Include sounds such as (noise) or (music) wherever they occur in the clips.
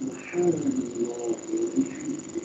in harmony with all creation.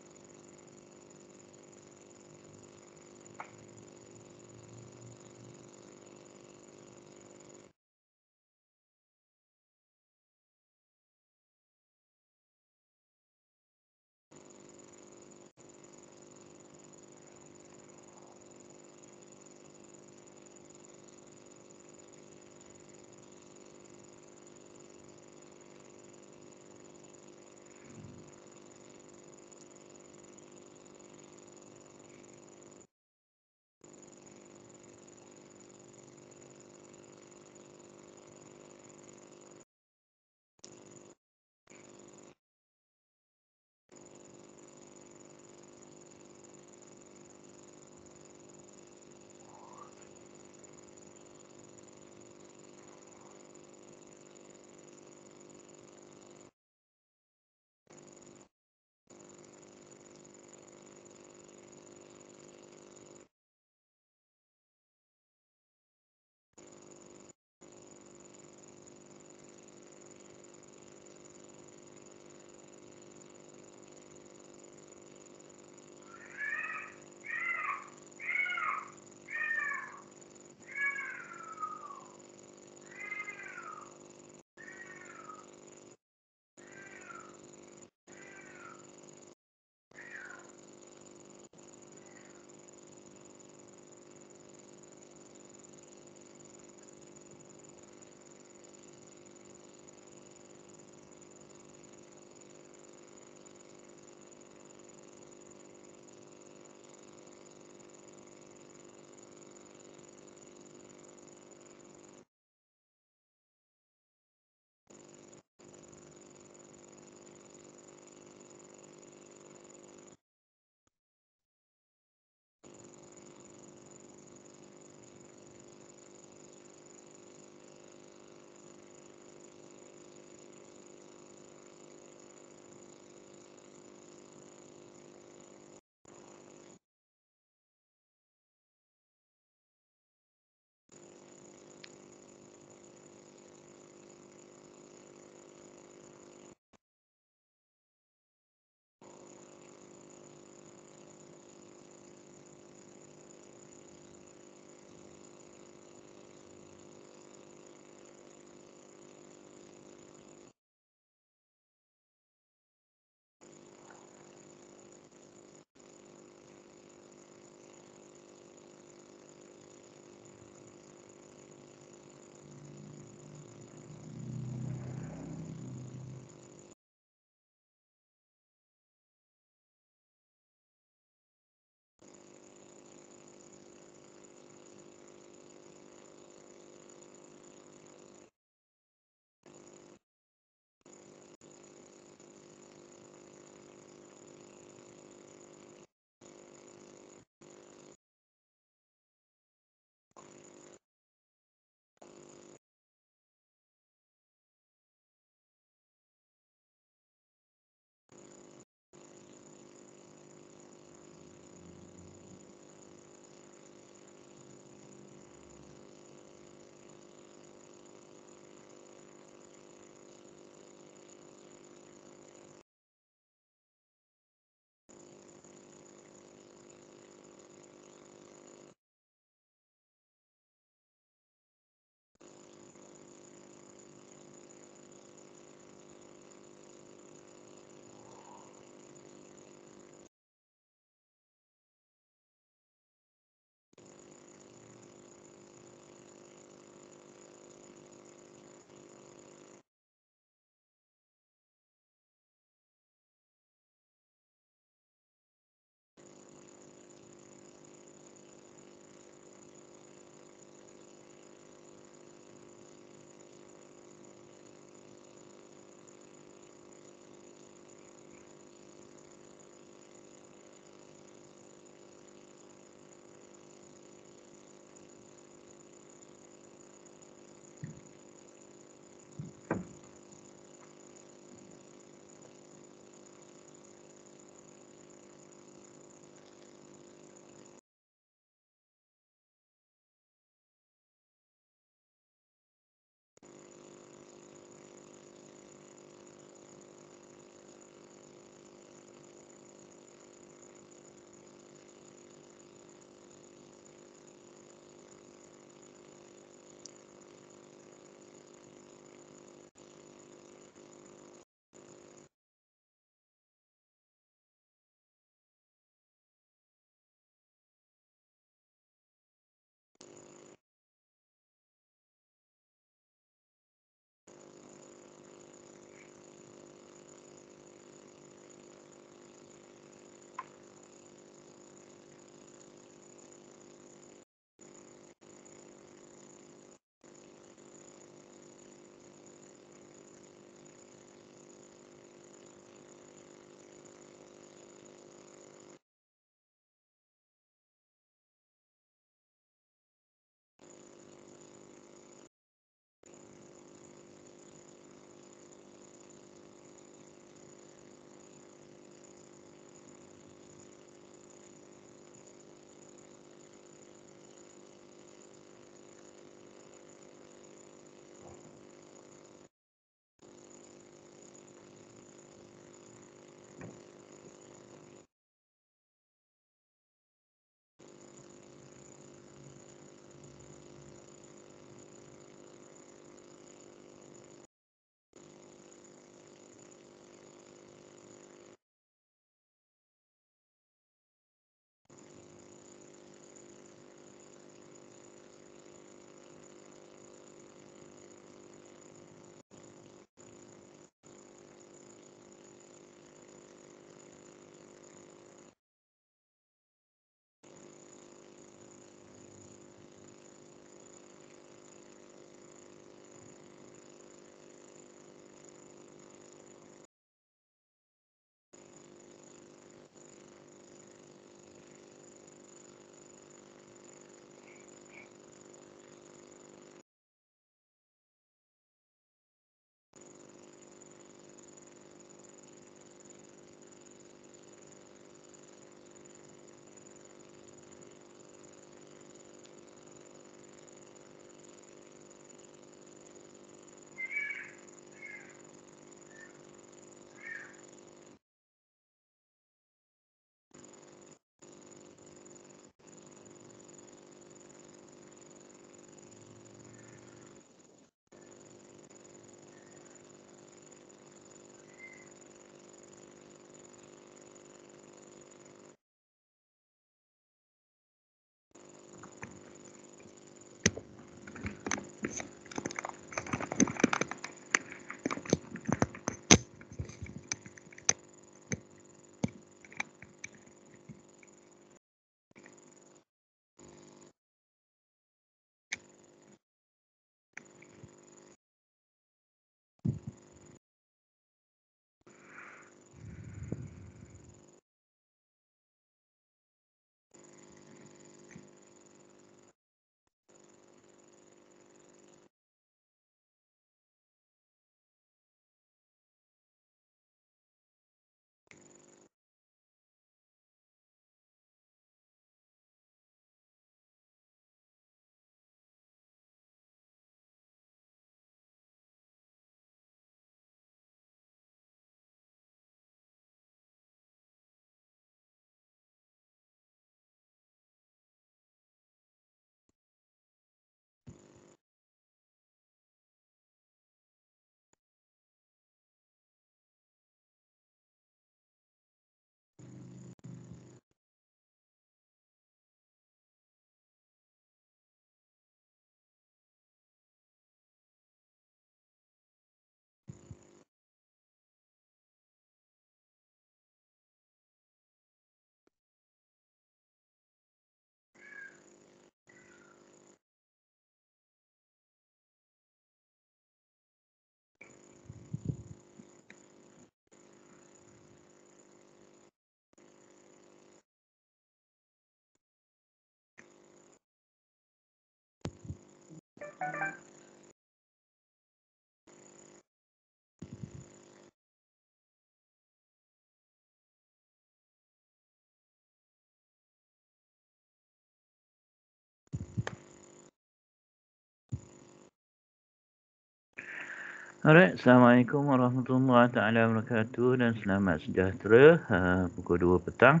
Alright, Assalamualaikum warahmatullahi taala wabarakatuh dan selamat sejahtera. Uh, pukul 2 petang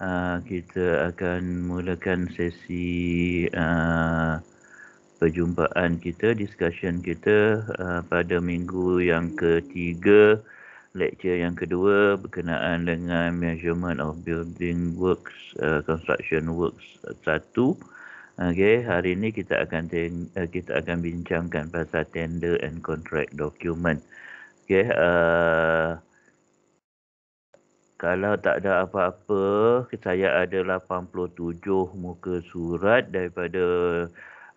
uh, kita akan mulakan sesi uh, perjumpaan kita, discussion kita uh, pada minggu yang ketiga, lecture yang kedua berkenaan dengan measurement of building works, uh, construction works satu. Okay, hari ini kita akan ten- uh, kita akan bincangkan pasal tender and contract document. Okay, uh, kalau tak ada apa-apa, saya ada 87 muka surat daripada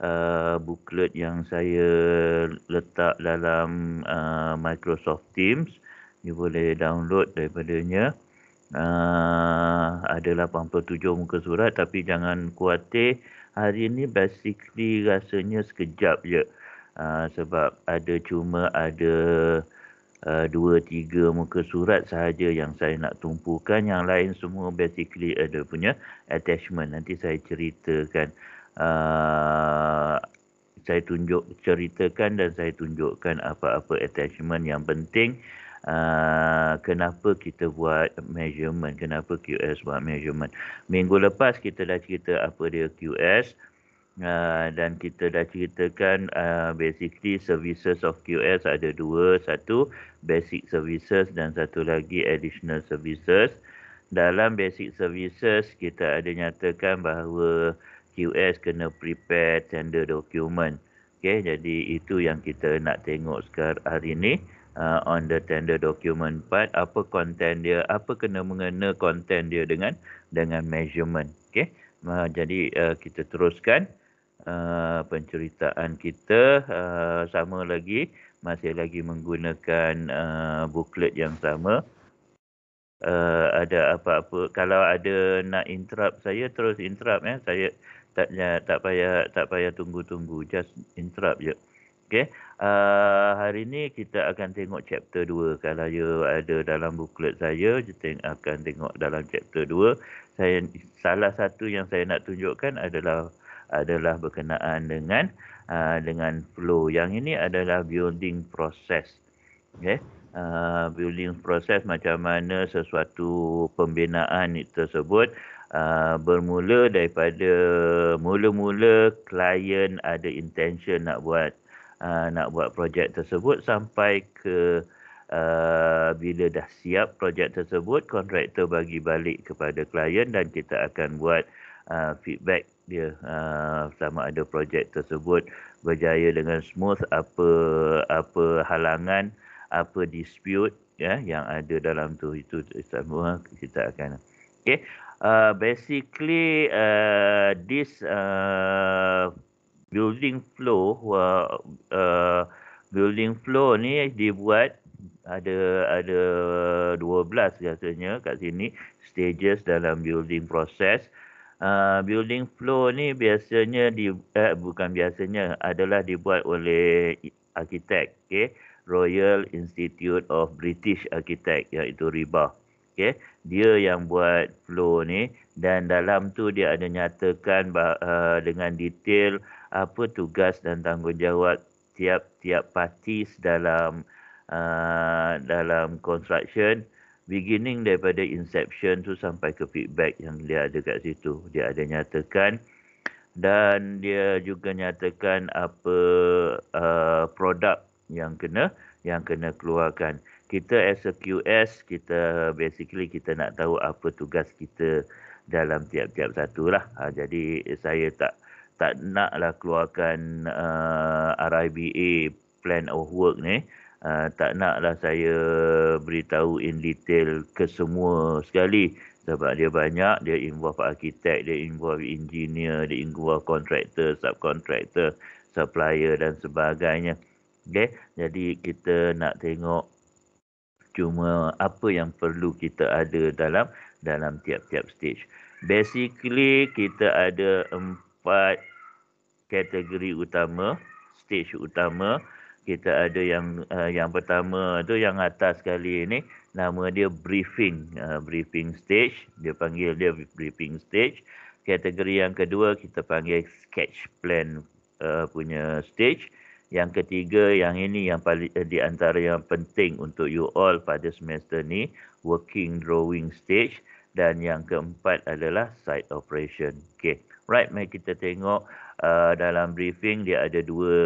uh, booklet yang saya letak dalam uh, Microsoft Teams. You boleh download daripadanya. Uh, ada 87 muka surat tapi jangan kuatir. Hari ini basically rasanya sekejap je. Uh, sebab ada cuma ada uh, dua tiga muka surat sahaja yang saya nak tumpukan yang lain semua basically ada punya attachment nanti saya ceritakan Ah, saya tunjuk ceritakan dan saya tunjukkan apa-apa attachment yang penting Uh, kenapa kita buat measurement kenapa QS buat measurement minggu lepas kita dah cerita apa dia QS uh, ah, dan kita dah ceritakan uh, basically services of QS ada dua satu basic services dan satu lagi additional services dalam basic services kita ada nyatakan bahawa uh, QS kena prepare tender document. Okay, jadi itu yang kita nak tengok sekarang hari ini uh, on the tender document part. Apa content dia, apa kena mengena content dia dengan dengan measurement. Okay, uh, jadi uh, kita teruskan uh, penceritaan kita uh, sama lagi. Masih lagi menggunakan uh, booklet yang sama. Uh, ada apa-apa, kalau ada nak interrupt saya, terus interrupt. Eh. Saya tak ya, tak payah tak payah tunggu-tunggu just interrupt je okey uh, ah, hari ni kita akan tengok chapter 2 kalau you ada dalam buklet saya kita akan tengok dalam chapter 2 saya salah satu yang saya nak tunjukkan adalah adalah berkenaan dengan uh, dengan flow yang ini adalah building process okey uh, ah, building process macam mana sesuatu pembinaan tersebut Uh, bermula daripada mula-mula klien ada intention nak buat uh, nak buat projek tersebut sampai ke uh, bila dah siap projek tersebut kontraktor bagi balik kepada klien dan kita akan buat uh, feedback dia uh, sama ada projek tersebut berjaya dengan smooth apa apa halangan apa dispute ya yang ada dalam tu itu semua kita akan okay. Uh, basically uh, this uh, building flow uh, uh, building flow ni dibuat ada ada 12 biasanya kat sini stages dalam building process Uh, building flow ni biasanya di eh, bukan biasanya adalah dibuat oleh arkitek okay? Royal Institute of British Architect iaitu RIBA. Uh, okey dia yang buat flow ni dan dalam tu dia ada nyatakan uh, dengan detail apa tugas dan tanggungjawab tiap-tiap parti dalam uh, dalam construction beginning daripada inception tu sampai ke feedback yang dia ada kat situ dia ada nyatakan dan dia juga nyatakan apa uh, produk yang kena yang kena keluarkan kita as a QS kita basically kita nak tahu apa tugas kita dalam tiap-tiap satu lah. Ha, jadi saya tak tak nak lah keluarkan uh, RIBA plan of work ni. Uh, tak lah saya beritahu in detail ke semua sekali sebab dia banyak, dia involve arkitek, dia involve engineer, dia involve contractor, subcontractor, supplier dan sebagainya. Okay? Jadi kita nak tengok cuma apa yang perlu kita ada dalam dalam tiap-tiap stage basically kita ada empat kategori utama stage utama kita ada yang uh, yang pertama tu yang atas sekali ni nama dia briefing uh, briefing stage dia panggil dia briefing stage kategori yang kedua kita panggil sketch plan uh, punya stage yang ketiga, yang ini yang paling eh, di antara yang penting untuk you all pada semester ni, working drawing stage dan yang keempat adalah site operation. Okay. Right, mari kita tengok uh, dalam briefing dia ada dua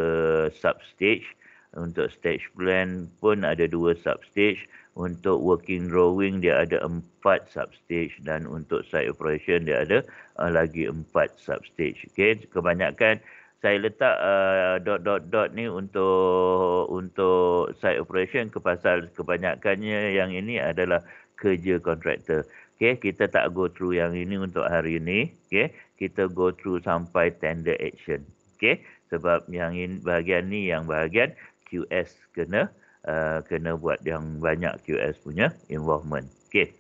sub stage untuk stage plan pun ada dua sub stage untuk working drawing dia ada empat sub stage dan untuk site operation dia ada uh, lagi empat sub stage. Okay, kebanyakan saya letak uh, dot dot dot ni untuk untuk site operation ke pasal kebanyakannya yang ini adalah kerja kontraktor. Okey, kita tak go through yang ini untuk hari ini. Okey, kita go through sampai tender action. Okey, sebab yang in, bahagian ni yang bahagian QS kena uh, kena buat yang banyak QS punya involvement. Okey.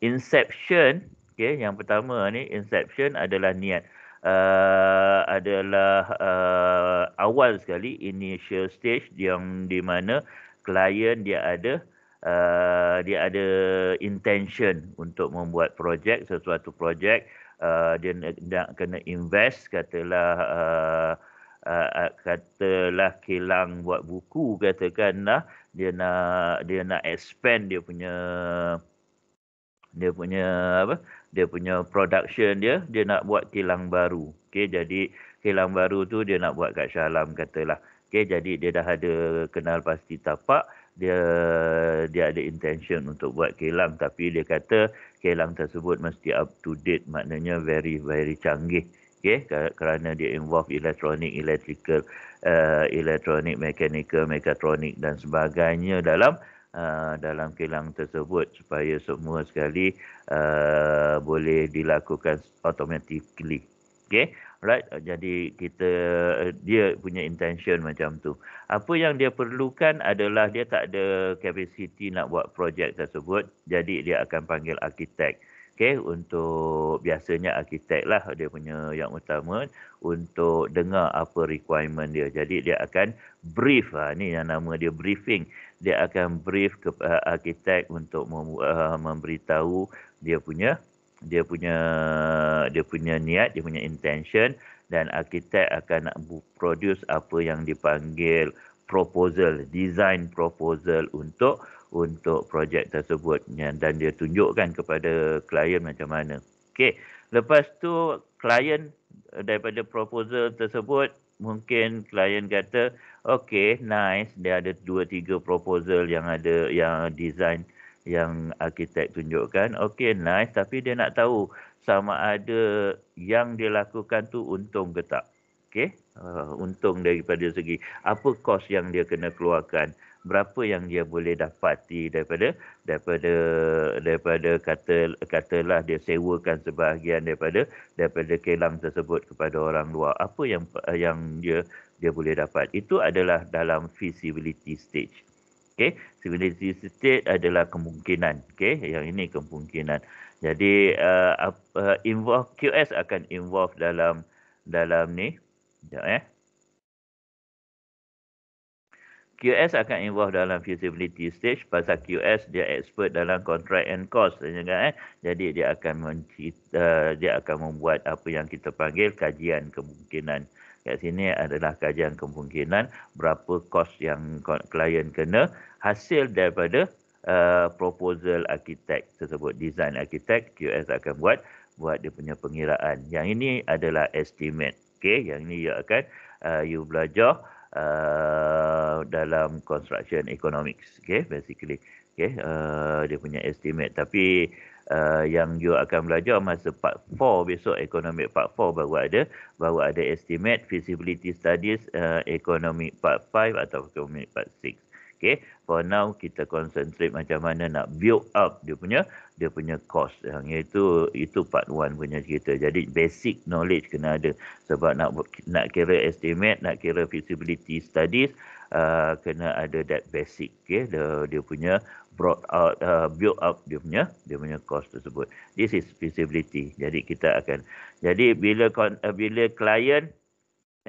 Inception, okey, yang pertama ni inception adalah niat uh, adalah uh, awal sekali initial stage yang di mana klien dia ada uh, dia ada intention untuk membuat projek sesuatu projek uh, dia nak kena invest katalah uh, uh, Uh, katalah kilang buat buku katakanlah dia nak dia nak expand dia punya dia punya apa uh, dia punya production dia dia nak buat kilang baru okay? jadi kilang baru tu dia nak buat kat Syalam katalah okay? jadi dia dah ada kenal pasti tapak dia dia ada intention untuk buat kilang tapi dia kata kilang tersebut mesti up to date maknanya very very canggih okay? kerana dia involve elektronik, electrical uh, electronic mechanical mechatronic dan sebagainya dalam Uh, dalam kilang tersebut supaya semua sekali uh, boleh dilakukan automatically. Okay, right? Uh, jadi kita uh, dia punya intention macam tu. Apa yang dia perlukan adalah dia tak ada capacity nak buat projek tersebut. Jadi dia akan panggil arkitek. Okay, untuk biasanya arkitek lah dia punya yang utama untuk dengar apa requirement dia. Jadi dia akan brief, Ini ha, ni yang nama dia briefing dia akan brief ke uh, arkitek untuk mem, uh, memberitahu dia punya dia punya dia punya niat dia punya intention dan arkitek akan produce apa yang dipanggil proposal design proposal untuk untuk projek tersebut dan dia tunjukkan kepada klien macam mana okey lepas tu klien daripada proposal tersebut mungkin klien kata okey nice dia ada dua tiga proposal yang ada yang design yang arkitek tunjukkan okey nice tapi dia nak tahu sama ada yang dia lakukan tu untung ke tak okey uh, untung daripada segi apa kos yang dia kena keluarkan berapa yang dia boleh dapati daripada daripada daripada kata katalah dia sewakan sebahagian daripada daripada kilang tersebut kepada orang luar apa yang yang dia dia boleh dapat itu adalah dalam feasibility stage okey feasibility stage adalah kemungkinan okey yang ini kemungkinan jadi uh, uh, involve QS akan involve dalam dalam ni sekejap eh QS akan involve dalam feasibility stage pasal QS dia expert dalam contract and cost sehingga eh jadi dia akan men- eh, dia akan membuat apa yang kita panggil kajian kemungkinan kat sini adalah kajian kemungkinan berapa kos yang klien kena hasil daripada uh, proposal arkitek tersebut design arkitek QS akan buat buat dia punya pengiraan yang ini adalah estimate okey yang ini you akan uh, you belajar Uh, dalam construction economics okay basically okay uh, dia punya estimate tapi uh, yang you akan belajar masa part 4 besok economic part 4 baru ada baru ada estimate feasibility studies uh, economic part 5 atau economic part 6 okay for now kita concentrate macam mana nak build up dia punya dia punya cost yang itu itu part one punya cerita jadi basic knowledge kena ada sebab nak nak kira estimate nak kira feasibility studies uh, kena ada that basic okay? dia, dia punya brought out uh, build up dia punya dia punya cost tersebut this is feasibility jadi kita akan jadi bila uh, bila client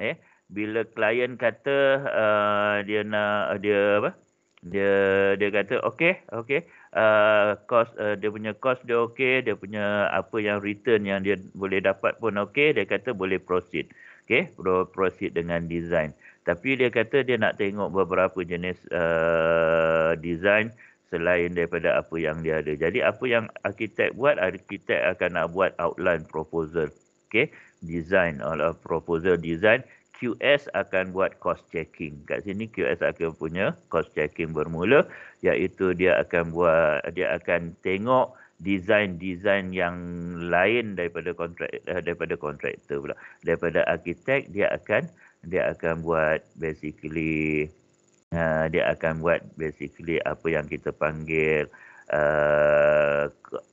eh bila client kata uh, dia nak dia apa dia dia kata okey okey uh, cost uh, dia punya cost dia okey dia punya apa yang return yang dia boleh dapat pun okey dia kata boleh proceed okey pro- proceed dengan design tapi dia kata dia nak tengok beberapa jenis uh, design selain daripada apa yang dia ada jadi apa yang arkitek buat arkitek akan nak buat outline proposal okey design uh, proposal design QS akan buat cost checking. Kat sini QS akan punya cost checking bermula iaitu dia akan buat dia akan tengok design-design yang lain daripada kontrak eh, daripada kontraktor pula. Daripada arkitek dia akan dia akan buat basically uh, dia akan buat basically apa yang kita panggil uh, uh,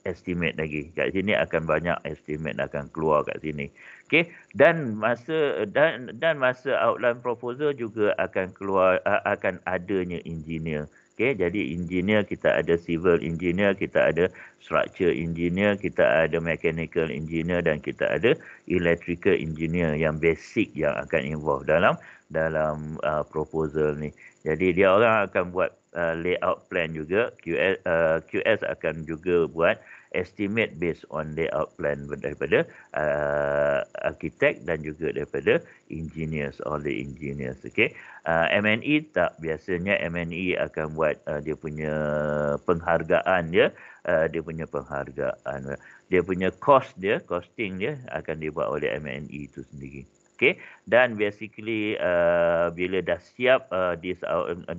estimate lagi. Kat sini akan banyak estimate akan keluar kat sini. Okay. Dan masa dan dan masa outline proposal juga akan keluar uh, akan adanya engineer. Okay, jadi engineer kita ada civil engineer, kita ada structure engineer, kita ada mechanical engineer dan kita ada electrical engineer yang basic yang akan involve dalam dalam uh, proposal ni. Jadi dia orang akan buat uh, layout plan juga QS, uh, QS akan juga buat estimate based on layout plan daripada uh, architect dan juga daripada engineers all the engineers okey uh, MNE tak biasanya MNE akan buat uh, dia punya penghargaan dia uh, dia punya penghargaan dia punya cost dia costing dia akan dibuat oleh MNE itu sendiri Okay, dan basically uh, bila dah siap uh, this uh, um, uh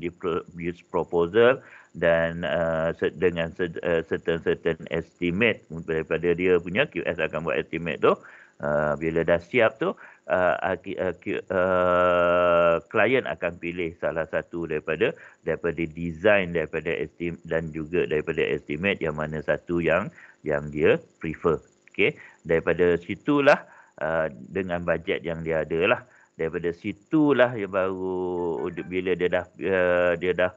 this proposal dan uh, dengan uh, certain certain estimate daripada dia punya QS akan buat estimate tu uh, bila dah siap tu klien uh, uh, uh, akan pilih salah satu daripada daripada design daripada estimate dan juga daripada estimate yang mana satu yang yang dia prefer Okay, daripada situlah uh, Uh, dengan bajet yang dia ada lah. Daripada situlah dia baru bila dia dah uh, dia dah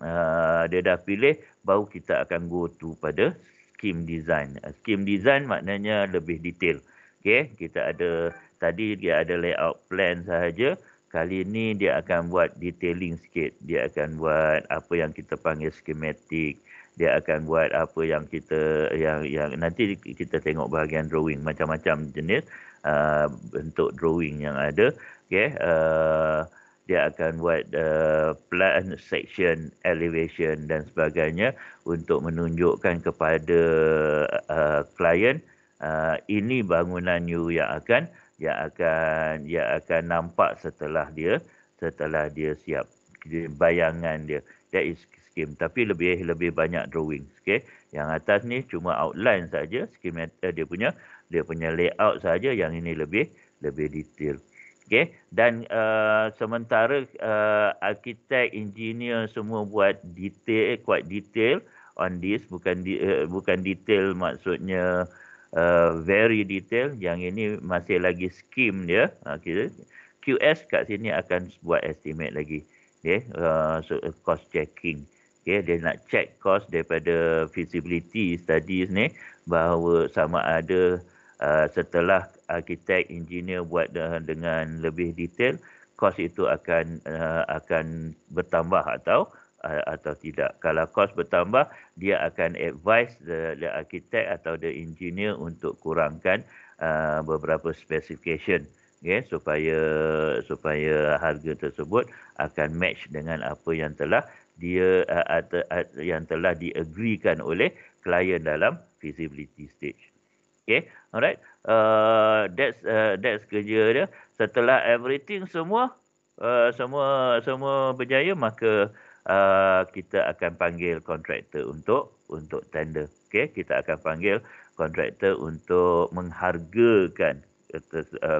uh, dia dah pilih baru kita akan go to pada skim design. Uh, skim design maknanya lebih detail. Okay, kita ada tadi dia ada layout plan sahaja. Kali ini dia akan buat detailing sikit. Dia akan buat apa yang kita panggil schematic. Dia akan buat apa yang kita yang yang nanti kita tengok bahagian drawing macam-macam jenis. Uh, bentuk drawing yang ada. Okay, uh, dia akan buat uh, plan section elevation dan sebagainya untuk menunjukkan kepada klien uh, uh, ini bangunan you yang akan yang akan yang akan nampak setelah dia setelah dia siap bayangan dia that is scheme tapi lebih lebih banyak drawing okey yang atas ni cuma outline saja schematic dia punya dia punya layout saja yang ini lebih lebih detail. Okey dan uh, sementara uh, arkitek engineer semua buat detail quite eh, detail on this bukan di, uh, bukan detail maksudnya uh, very detail yang ini masih lagi scheme dia. Okey. Ha, QS kat sini akan buat estimate lagi. Okey, uh, so, uh, cost checking. Okey, dia nak check cost daripada feasibility studies ni bahawa sama ada Uh, setelah arkitek engineer buat dengan lebih detail kos itu akan uh, akan bertambah atau uh, atau tidak kalau kos bertambah dia akan advise the, the architect atau the engineer untuk kurangkan beberapa specification okay supaya supaya harga tersebut akan match dengan apa yang telah dia uh, yang telah diagreekan oleh klien dalam feasibility stage Okay, alright. Uh, that's uh, that's kerja dia. Setelah everything semua uh, semua semua berjaya, maka uh, kita akan panggil kontraktor untuk untuk tender. Okay, kita akan panggil kontraktor untuk menghargakan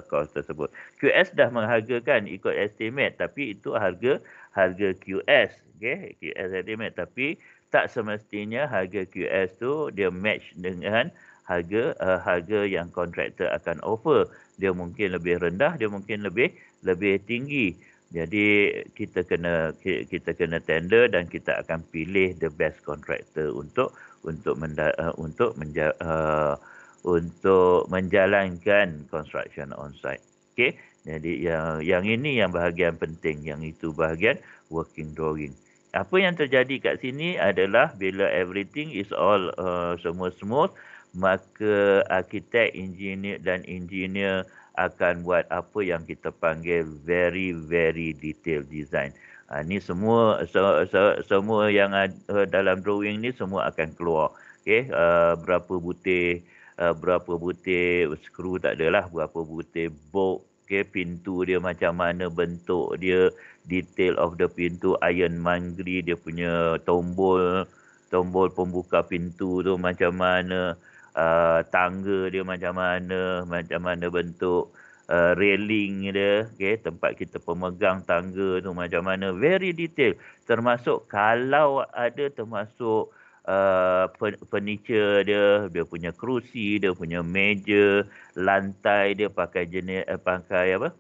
kos uh, tersebut. QS dah menghargakan ikut estimate tapi itu harga harga QS. Okay? QS estimate tapi tak semestinya harga QS tu dia match dengan uh, harga uh, harga yang kontraktor akan offer dia mungkin lebih rendah dia mungkin lebih lebih tinggi jadi kita kena kita kena tender dan kita akan pilih the best contractor untuk untuk menda, uh, untuk menja, uh, untuk menjalankan construction on site okey jadi yang yang ini yang bahagian penting yang itu bahagian working drawing apa yang terjadi kat sini adalah bila everything is all uh, semua smooth, smooth maka arkitek, engineer dan engineer akan buat apa yang kita panggil very very detail design. Ha, ni semua so, so, semua yang ada dalam drawing ni semua akan keluar. Okay, uh, ha, berapa butir uh, berapa butir skru tak adalah berapa butir bolt okay, pintu dia macam mana bentuk dia detail of the pintu iron mangri dia punya tombol tombol pembuka pintu tu macam mana Uh, tangga dia macam mana, macam mana bentuk uh, railing dia, okay, tempat kita pemegang tangga tu macam mana, very detail. Termasuk kalau ada termasuk uh, furniture dia, dia punya kerusi, dia punya meja, lantai dia pakai jenis eh, pakai apa?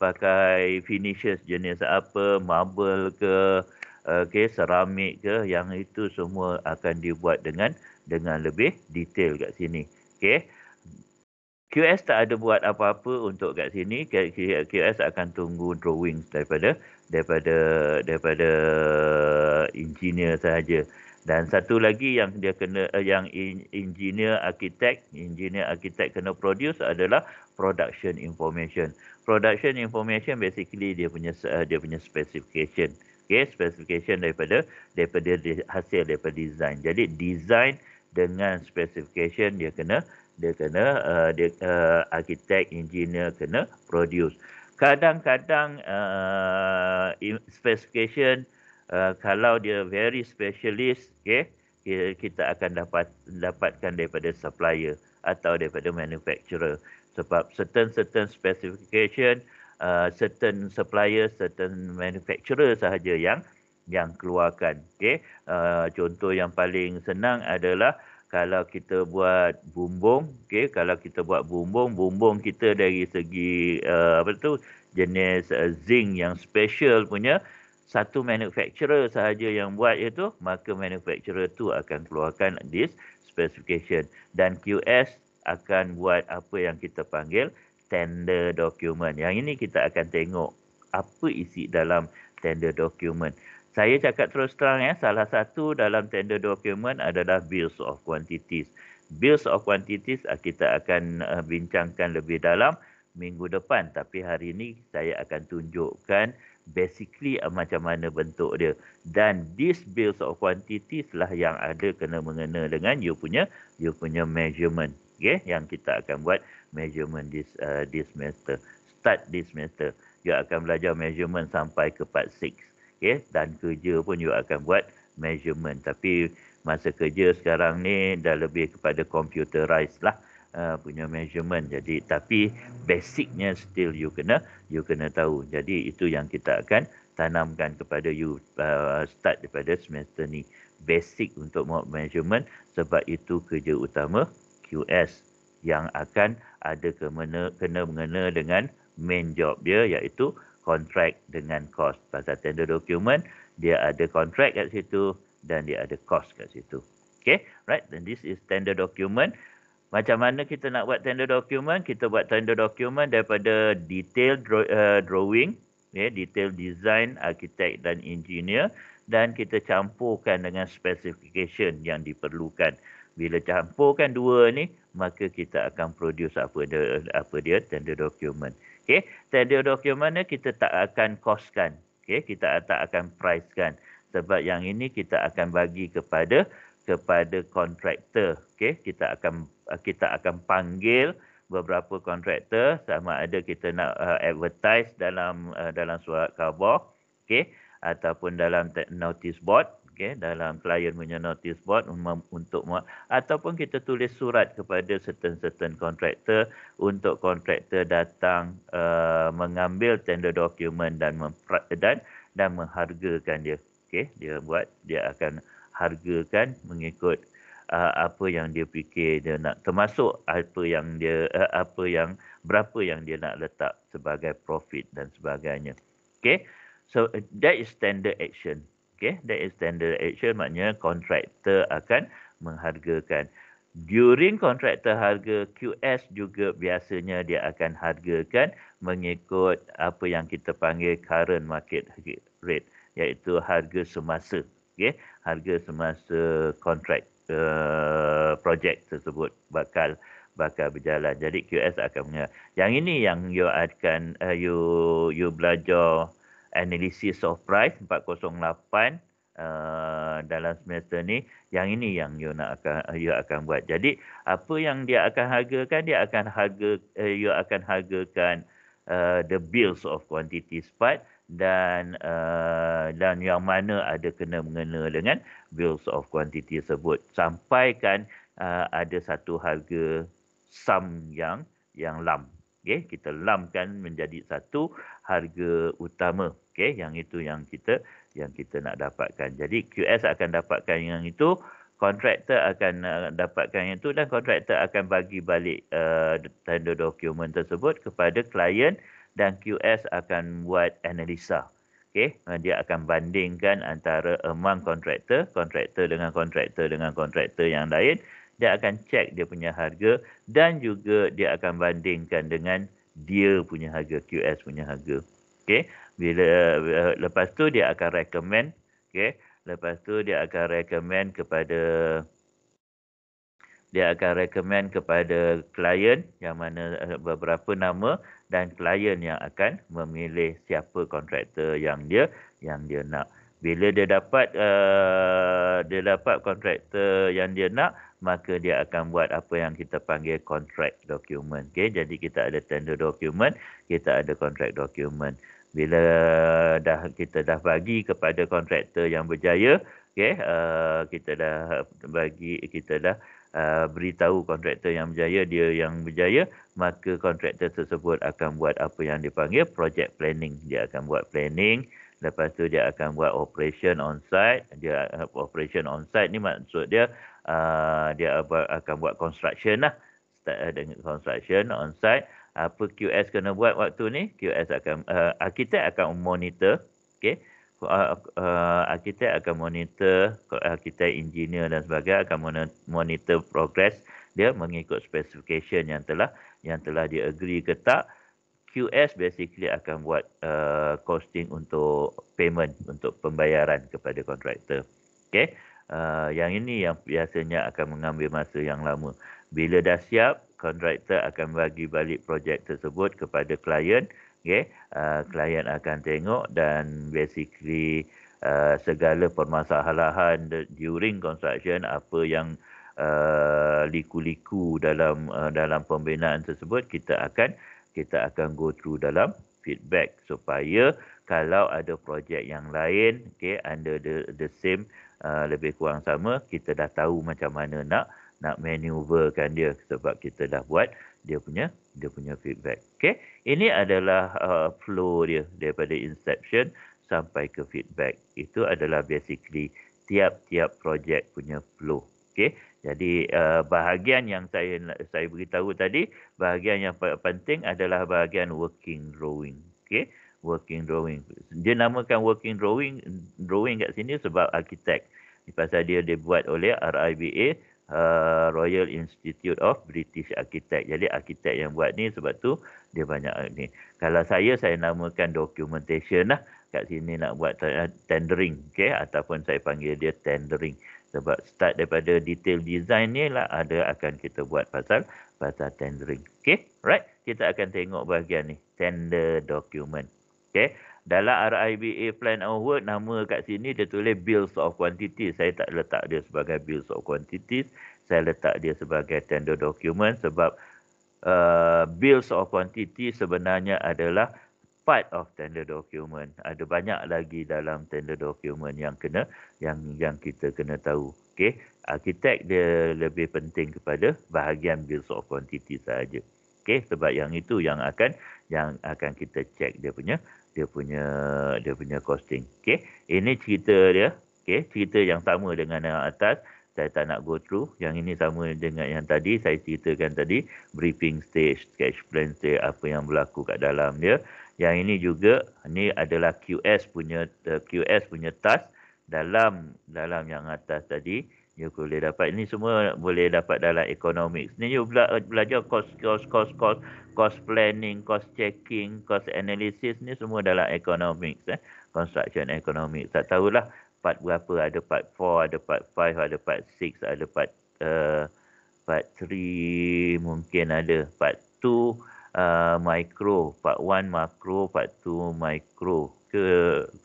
pakai finishes jenis apa, marble ke, okay, seramik ke, yang itu semua akan dibuat dengan dengan lebih detail kat sini. Okay. QS tak ada buat apa-apa untuk kat sini. QS akan tunggu drawings daripada daripada daripada engineer sahaja. Dan satu lagi yang dia kena eh, yang engineer architect, engineer architect kena produce adalah production information. Production information basically dia punya eh, dia punya specification. Okay, specification daripada daripada hasil daripada design. Jadi design dengan specification dia kena dia kena uh, dia uh, architect engineer kena produce kadang-kadang uh, specification uh, kalau dia very specialist okey kita akan dapat dapatkan daripada supplier atau daripada manufacturer sebab certain certain specification uh, certain supplier certain manufacturer sahaja yang yang keluarkan. Okey, uh, contoh yang paling senang adalah kalau kita buat bumbung, okey, kalau kita buat bumbung, bumbung kita dari segi uh, apa tu jenis uh, zinc yang special punya satu manufacturer sahaja yang buat itu, maka manufacturer tu akan keluarkan this specification dan QS akan buat apa yang kita panggil tender document. Yang ini kita akan tengok apa isi dalam tender document. Saya cakap terus terang ya, salah satu dalam tender document adalah bills of quantities. Bills of quantities ah, kita akan eh, bincangkan lebih dalam minggu depan. Tapi hari ini saya akan tunjukkan basically ah, macam mana bentuk dia. Dan this bills of quantities lah yang ada kena mengena dengan you punya you punya measurement. Okay, yang kita akan buat measurement this uh, this semester. Start this semester. You akan belajar measurement sampai ke part 6 okay? dan kerja pun juga akan buat measurement tapi masa kerja sekarang ni dah lebih kepada computerized lah uh, punya measurement jadi tapi basicnya still you kena you kena tahu jadi itu yang kita akan tanamkan kepada you uh, start daripada semester ni basic untuk measurement sebab itu kerja utama QS yang akan ada kena mengena dengan main job dia iaitu contract dengan cost. Pasal tender document, dia ada contract kat situ dan dia ada cost kat situ. Okay, right? Then this is tender document. Macam mana kita nak buat tender document? Kita buat tender document daripada detail uh, drawing, okay? detail design, architect dan engineer dan kita campurkan dengan specification yang diperlukan. Bila campurkan dua ni, maka kita akan produce apa dia, apa dia tender document. Okay, tender document ni kita tak akan koskan, okey? kita tak akan pricekan. Sebab yang ini kita akan bagi kepada kepada kontraktor. okey? kita akan kita akan panggil beberapa kontraktor sama ada kita nak uh, advertise dalam uh, dalam surat khabar okey ataupun dalam notice board okay, dalam klien punya notice board untuk ataupun kita tulis surat kepada certain-certain contractor untuk contractor datang uh, mengambil tender document dan dan dan menghargakan dia. Okay, dia buat dia akan hargakan mengikut uh, apa yang dia fikir dia nak termasuk apa yang dia uh, apa yang berapa yang dia nak letak sebagai profit dan sebagainya. Okay, so that is standard action okay that is tender action maknanya kontraktor akan menghargakan during kontraktor harga QS juga biasanya dia akan hargakan mengikut apa yang kita panggil current market rate iaitu harga semasa okay harga semasa kontrak uh, projek tersebut bakal bakal berjalan jadi QS akan punya yang ini yang you akan uh, you you belajar analysis of price 408 uh, eh, dalam semester ni yang ini yang you nak akan you akan buat. Jadi apa yang dia akan hargakan dia akan harga uh, you akan hargakan uh, the bills of quantity part dan uh, dan yang mana ada kena mengena dengan bills of quantity tersebut sampaikan uh, ada satu harga sum yang yang lam okey kita lamkan menjadi satu harga utama Okey, yang itu yang kita yang kita nak dapatkan. Jadi QS akan dapatkan yang itu, kontraktor akan eh, dapatkan yang itu dan kontraktor akan bagi balik uh, tender dokumen tersebut kepada klien dan QS akan buat analisa. Okey, eh, dia akan bandingkan antara amount kontraktor, kontraktor dengan kontraktor dengan kontraktor yang lain. Dia akan cek dia punya harga dan juga dia akan bandingkan dengan dia punya harga, QS punya harga. Okey bila uh, lepas tu dia akan recommend okey lepas tu dia akan recommend kepada dia akan recommend kepada klien yang mana eh, beberapa nama dan klien yang akan memilih siapa kontraktor yang dia yang dia nak bila dia dapat uh, dia dapat kontraktor yang dia nak maka dia akan buat apa yang kita panggil contract document okey jadi kita ada tender document kita ada contract document bila dah kita dah bagi kepada kontraktor yang berjaya okey uh, kita dah bagi kita dah uh, beritahu kontraktor yang berjaya dia yang berjaya maka kontraktor tersebut akan buat apa yang dipanggil project planning dia akan buat planning lepas tu dia akan buat operation on site dia operation on site ni maksud dia uh, dia akan buat construction lah uh, dengan construction on site apa QS kena buat waktu ni QS akan uh, eh, arkitek akan monitor okey uh, eh, uh, eh, arkitek akan monitor arkitek engineer dan sebagainya akan monitor progress dia mengikut specification yang telah yang telah dia agree ke tak QS basically akan buat uh, costing untuk payment untuk pembayaran kepada kontraktor okey uh, yang ini yang biasanya akan mengambil masa yang lama bila dah siap kontraktor akan bagi balik projek tersebut kepada klien. Okay. Uh, ah, klien akan tengok dan basically uh, segala permasalahan during construction apa yang uh, liku-liku dalam uh, dalam pembinaan tersebut kita akan kita akan go through dalam feedback supaya kalau ada projek yang lain okay, under the, the same uh, lebih kurang sama kita dah tahu macam mana nak uh, nak maneuverkan dia sebab kita dah buat dia punya dia punya feedback. Okay, ini adalah uh, flow dia daripada inception sampai ke feedback. Itu adalah basically tiap-tiap projek punya flow. Okay, jadi uh, bahagian yang saya saya beritahu tadi bahagian yang penting adalah bahagian working drawing. Okay, working drawing. Dia namakan working drawing drawing kat sini sebab arkitek. Pasal dia dibuat oleh RIBA uh, Royal Institute of British Architect. Jadi arkitek yang buat ni sebab tu dia banyak ni. Kalau saya saya namakan documentation lah kat sini nak buat eh, tendering okay? ataupun saya panggil dia tendering sebab start daripada detail design ni lah ada akan kita buat pasal pasal tendering. Okay, right? Kita akan tengok bahagian ni tender document. Okay, dalam RIBA plan award, nama kat sini dia tulis bills of quantities. Saya tak letak dia sebagai bills of quantities. Saya letak dia sebagai tender document sebab uh, bills of quantity sebenarnya adalah part of tender document. Ada banyak lagi dalam tender document yang kena yang yang kita kena tahu. Okay. Arkitek dia lebih penting kepada bahagian bills of quantity sahaja. Okay. Sebab yang itu yang akan yang akan kita cek dia punya dia punya dia punya costing. Okey. Ini cerita dia. Okey, cerita yang sama dengan yang atas saya tak nak go through. Yang ini sama dengan yang tadi saya ceritakan tadi briefing stage, cash plan stage, apa yang berlaku kat dalam dia. Yang ini juga ini adalah QS punya eh, QS punya task dalam dalam yang atas tadi. You boleh dapat ini semua boleh dapat dalam economics. Ini you bela- belajar cost cost cost cost cost planning, cost checking, cost analysis Ini semua dalam economics eh. Construction economics. Tak tahulah part berapa ada part 4, ada part 5, ada part 6, ada part uh, part 3 mungkin ada part 2 uh, eh, micro, part 1 macro, part 2 micro ke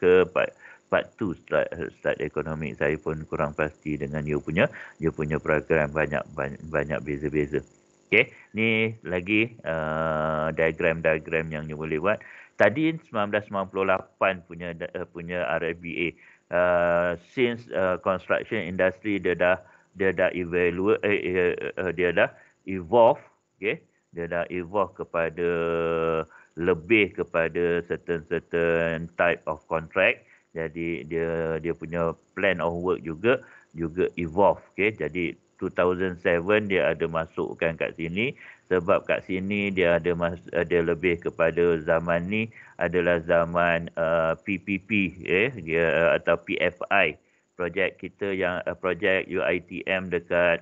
ke part part tu start, start ekonomi saya pun kurang pasti dengan dia punya dia punya program banyak banyak, banyak beza-beza okey ni lagi uh, diagram-diagram yang you boleh buat tadi 1998 punya uh, punya RBA uh, since uh, construction industry dia dah dia dah evaluate uh, uh, eh, uh, eh, eh, dia dah evolve okey dia dah evolve kepada lebih kepada certain certain type of contract jadi dia dia punya plan of work juga juga evolve okey jadi 2007 dia ada masukkan kat sini sebab kat sini dia ada mas, ada lebih kepada zaman ni adalah zaman uh, PPP eh dia uh, atau PFI projek kita yang uh, projek UiTM dekat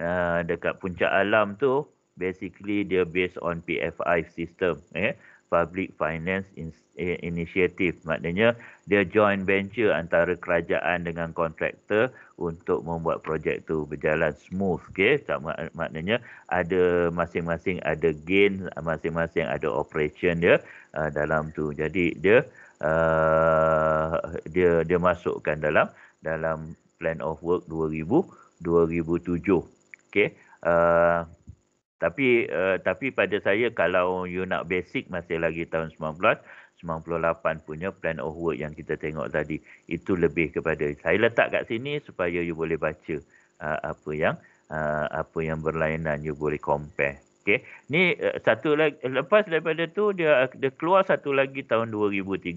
uh, dekat puncak alam tu basically dia based on PFI system eh Public Finance eh, Initiative. Maknanya dia joint venture antara kerajaan dengan kontraktor untuk membuat projek tu berjalan smooth. Okay? Tak maknanya ada masing-masing ada gain, masing-masing ada operation dia uh, dalam tu. Jadi dia uh, dia dia masukkan dalam dalam plan of work 2000 2007. Okay. Uh, tapi uh, tapi pada saya kalau you nak basic masih lagi tahun 19 98 punya plan of work yang kita tengok tadi itu lebih kepada saya letak kat sini supaya you boleh baca uh, apa yang uh, apa yang berlainan you boleh compare Okay. Ni uh, satu lagi lepas daripada tu dia dia keluar satu lagi tahun 2013. 2013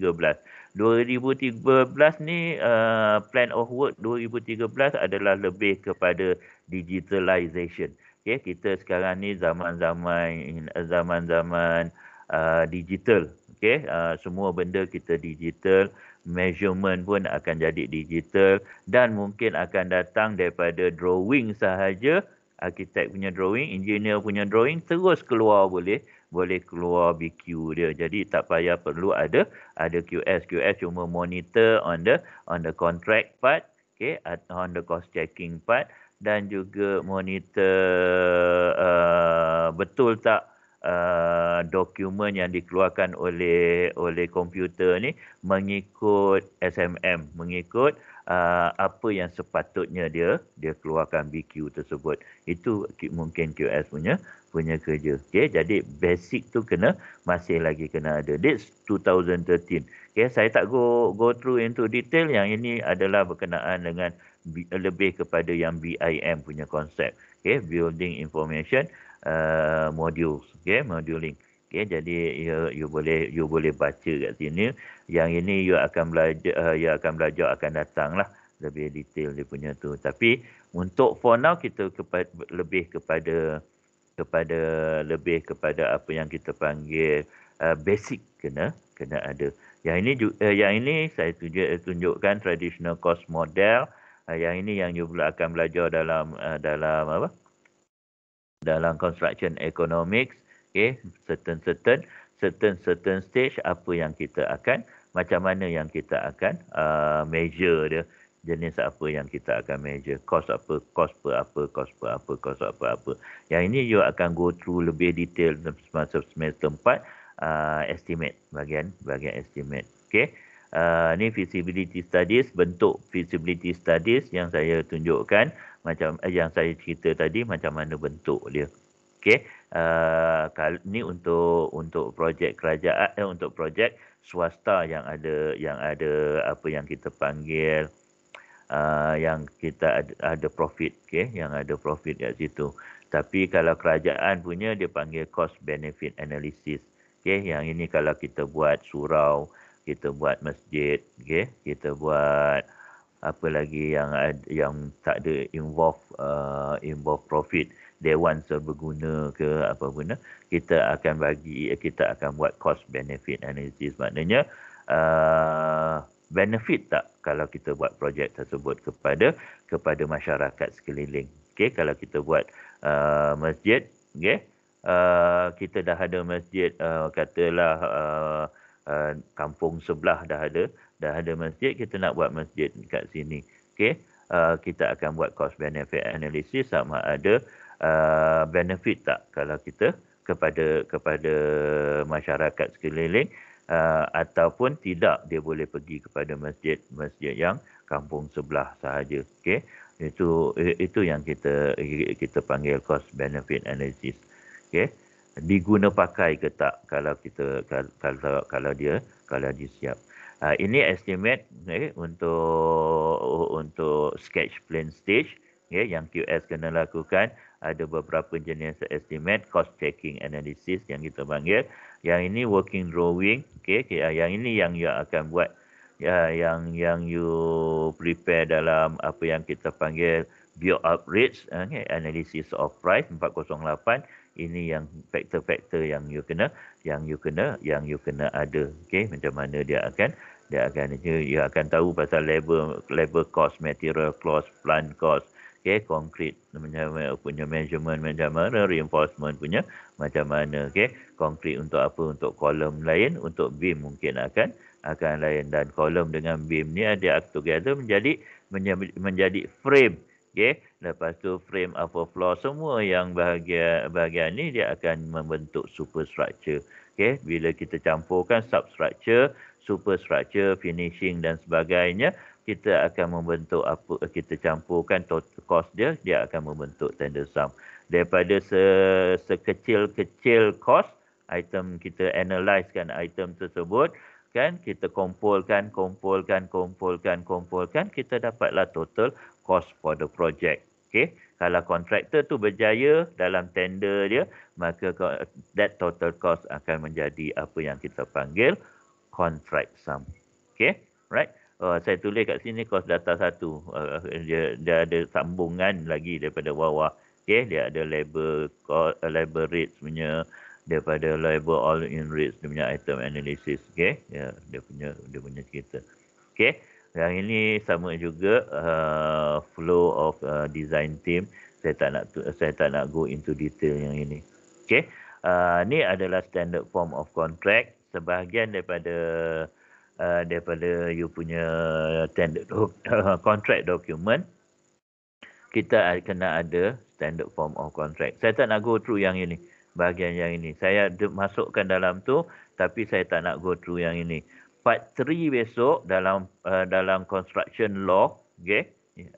ni uh, plan of work 2013 adalah lebih kepada digitalisation. Uh, okay, kita sekarang ni zaman-zaman zaman-zaman uh, digital okay, uh, semua benda kita digital measurement pun akan jadi digital dan mungkin akan datang daripada drawing sahaja arkitek punya drawing engineer punya drawing terus keluar boleh boleh keluar BQ dia jadi tak payah perlu ada ada QS QS cuma monitor on the on the contract part okay on the cost checking part dan juga monitor uh, betul tak uh, dokumen yang dikeluarkan oleh oleh komputer ni mengikut SMM mengikut uh, apa yang sepatutnya dia dia keluarkan BQ tersebut itu mungkin QS punya punya kerja okey jadi basic tu kena masih lagi kena ada this 2013 okay saya tak go go through into detail yang ini adalah berkenaan dengan lebih kepada yang BIM punya konsep. Okay, building information uh, modules. Okay, moduling. Okay, jadi you, ya, you boleh you boleh baca kat sini. Yang ini you akan belajar, uh, you akan belajar akan datang lah lebih detail dia punya tu. Tapi untuk for now kita kepada, lebih kepada kepada lebih kepada apa yang kita panggil uh, basic kena kena ada. Yang ini uh, yang ini saya tunjuk, tunjukkan traditional cost model. Uh, yang ini yang you pula akan belajar dalam uh, dalam apa? Dalam construction economics, okay? Certain certain certain certain stage apa yang kita akan macam mana yang kita akan uh, measure dia jenis apa yang kita akan measure cost apa cost per apa cost per apa cost apa apa yang ini you akan go through lebih detail semasa semester 4 uh, eh, estimate bagian bagian estimate okey uh, ni feasibility studies bentuk feasibility studies yang saya tunjukkan macam uh, yang saya cerita tadi macam mana bentuk dia Okay, uh, ah, kalau ni untuk untuk projek kerajaan eh, untuk projek swasta yang ada yang ada apa yang kita panggil uh, yang kita ada, ada profit okay, yang ada profit kat situ tapi kalau kerajaan punya dia panggil cost benefit analysis okay, yang ini kalau kita buat surau kita buat masjid okey kita buat apa lagi yang yang tak ada involve uh, involve profit dewan serbaguna ke apa guna kita akan bagi kita akan buat cost benefit analysis maknanya uh, benefit tak kalau kita buat projek tersebut kepada kepada masyarakat sekeliling okey kalau kita buat uh, masjid okey uh, kita dah ada masjid uh, katalah uh, Eh, kampung sebelah dah ada dah ada masjid kita nak buat masjid kat sini okey uh, eh, kita akan buat cost benefit analysis sama ada uh, benefit tak kalau kita kepada kepada masyarakat sekeliling uh, ataupun tidak dia boleh pergi kepada masjid masjid yang kampung sebelah sahaja okey itu itu yang kita kita panggil cost benefit analysis okey diguna pakai ke tak kalau kita kalau kalau dia kalau dia siap. Uh, ini estimate okay, untuk untuk sketch plan stage okay, yang QS kena lakukan ada beberapa jenis estimate cost checking analysis yang kita panggil. Yang ini working drawing, okay, okay, uh, yang ini yang you akan buat ya uh, yang yang you prepare dalam apa yang kita panggil build up rates okay, analysis of price 408 ini yang faktor-faktor yang you kena yang you kena yang you kena ada okey macam mana dia akan dia akan you, you akan tahu pasal labor labor cost material cost plant cost okey concrete namanya punya measurement macam mana reinforcement punya macam mana okey concrete untuk apa untuk kolom lain untuk beam mungkin akan akan lain dan kolom dengan beam ni dia together menjadi menjadi, menjadi frame Okey, lepas tu frame upper floor semua yang bahagian bahagian ni dia akan membentuk superstructure. Okey, bila kita campurkan substructure, superstructure, finishing dan sebagainya, kita akan membentuk apa kita campurkan total cost dia dia akan membentuk tender sum daripada se, sekecil-kecil cost item kita analisekan item tersebut kan kita kumpulkan kumpulkan kumpulkan kumpulkan kita dapatlah total cost for the project. Okay. Kalau kontraktor tu berjaya dalam tender dia, maka that total cost akan menjadi apa yang kita panggil contract sum. Okay. Right. Uh, saya tulis kat sini kos data satu. Uh, dia, dia ada sambungan lagi daripada bawah. Okay. Dia ada labor, cost, uh, labor rates punya daripada labor all in rates dia punya item analysis okay? ya yeah, dia punya dia punya cerita okay? Yang ini sama juga uh, flow of uh, design team. Saya tak nak saya tak nak go into detail yang ini. Okay, uh, ini adalah standard form of contract. Sebahagian daripada uh, daripada you punya standard do- (laughs) contract document kita kena ada standard form of contract. Saya tak nak go through yang ini, bahagian yang ini. Saya masukkan dalam tu, tapi saya tak nak go through yang ini part 3 besok dalam uh, dalam construction law okey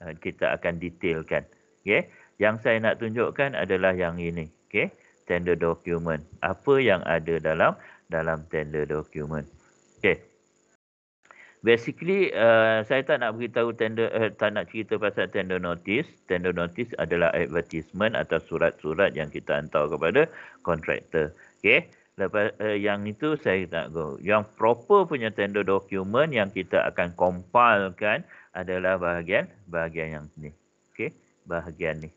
uh, kita akan detailkan okey yang saya nak tunjukkan adalah yang ini okey tender document apa yang ada dalam dalam tender document okey basically uh, saya tak nak beritahu tender uh, tak nak cerita pasal tender notice tender notice adalah advertisement atau surat-surat yang kita hantar kepada kontraktor okey Lepas, uh, yang itu saya tak go. Yang proper punya tender document yang kita akan compilekan adalah bahagian bahagian yang ni. Okey, bahagian ni.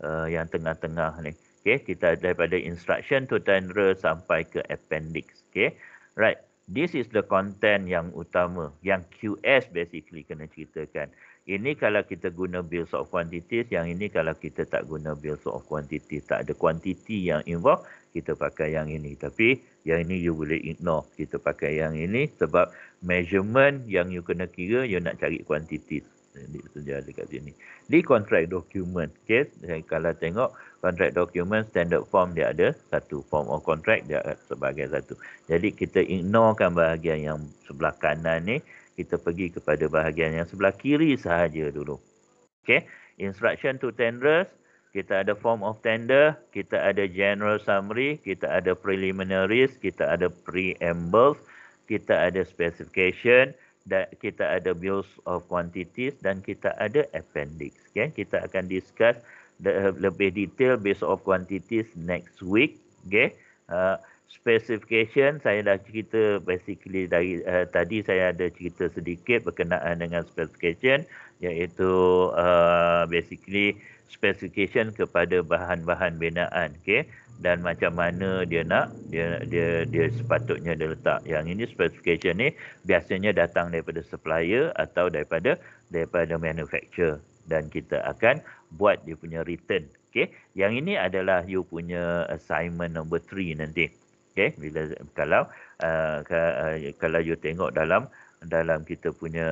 Uh, yang tengah-tengah ni. Okey, kita daripada instruction to tender sampai ke appendix. Okey. Right. This is the content yang utama. Yang QS basically kena ceritakan. Ini kalau kita guna bills of quantities. Yang ini kalau kita tak guna bills of quantities. Tak ada quantity yang involved kita pakai yang ini. Tapi yang ini you boleh ignore. Kita pakai yang ini sebab measurement yang you kena kira, you nak cari quantity. Ini sudah ada kat sini. Di contract document. Okay. Eh, kalau tengok contract document, standard form dia ada satu. Form of contract dia sebagai satu. Jadi kita ignorekan bahagian yang sebelah kanan ni. Kita pergi kepada bahagian yang sebelah kiri sahaja dulu. Okay. Instruction to tenderers kita ada form of tender, kita ada general summary, kita ada preliminaries, kita ada preambles, kita ada specification, kita ada bills of quantities dan kita ada appendix. Okay? Kita akan discuss the, lebih detail bills of quantities next week. Okay? Uh, specification, saya dah cerita basically dari uh, tadi saya ada cerita sedikit berkenaan dengan Specification iaitu uh, basically specification kepada bahan-bahan binaan okey dan macam mana dia nak dia dia dia sepatutnya dia letak yang ini specification ni biasanya datang daripada supplier atau daripada daripada manufacturer dan kita akan buat dia punya return okey yang ini adalah you punya assignment number 3 nanti okey bila kalau uh, uh, kalau you tengok dalam dalam kita punya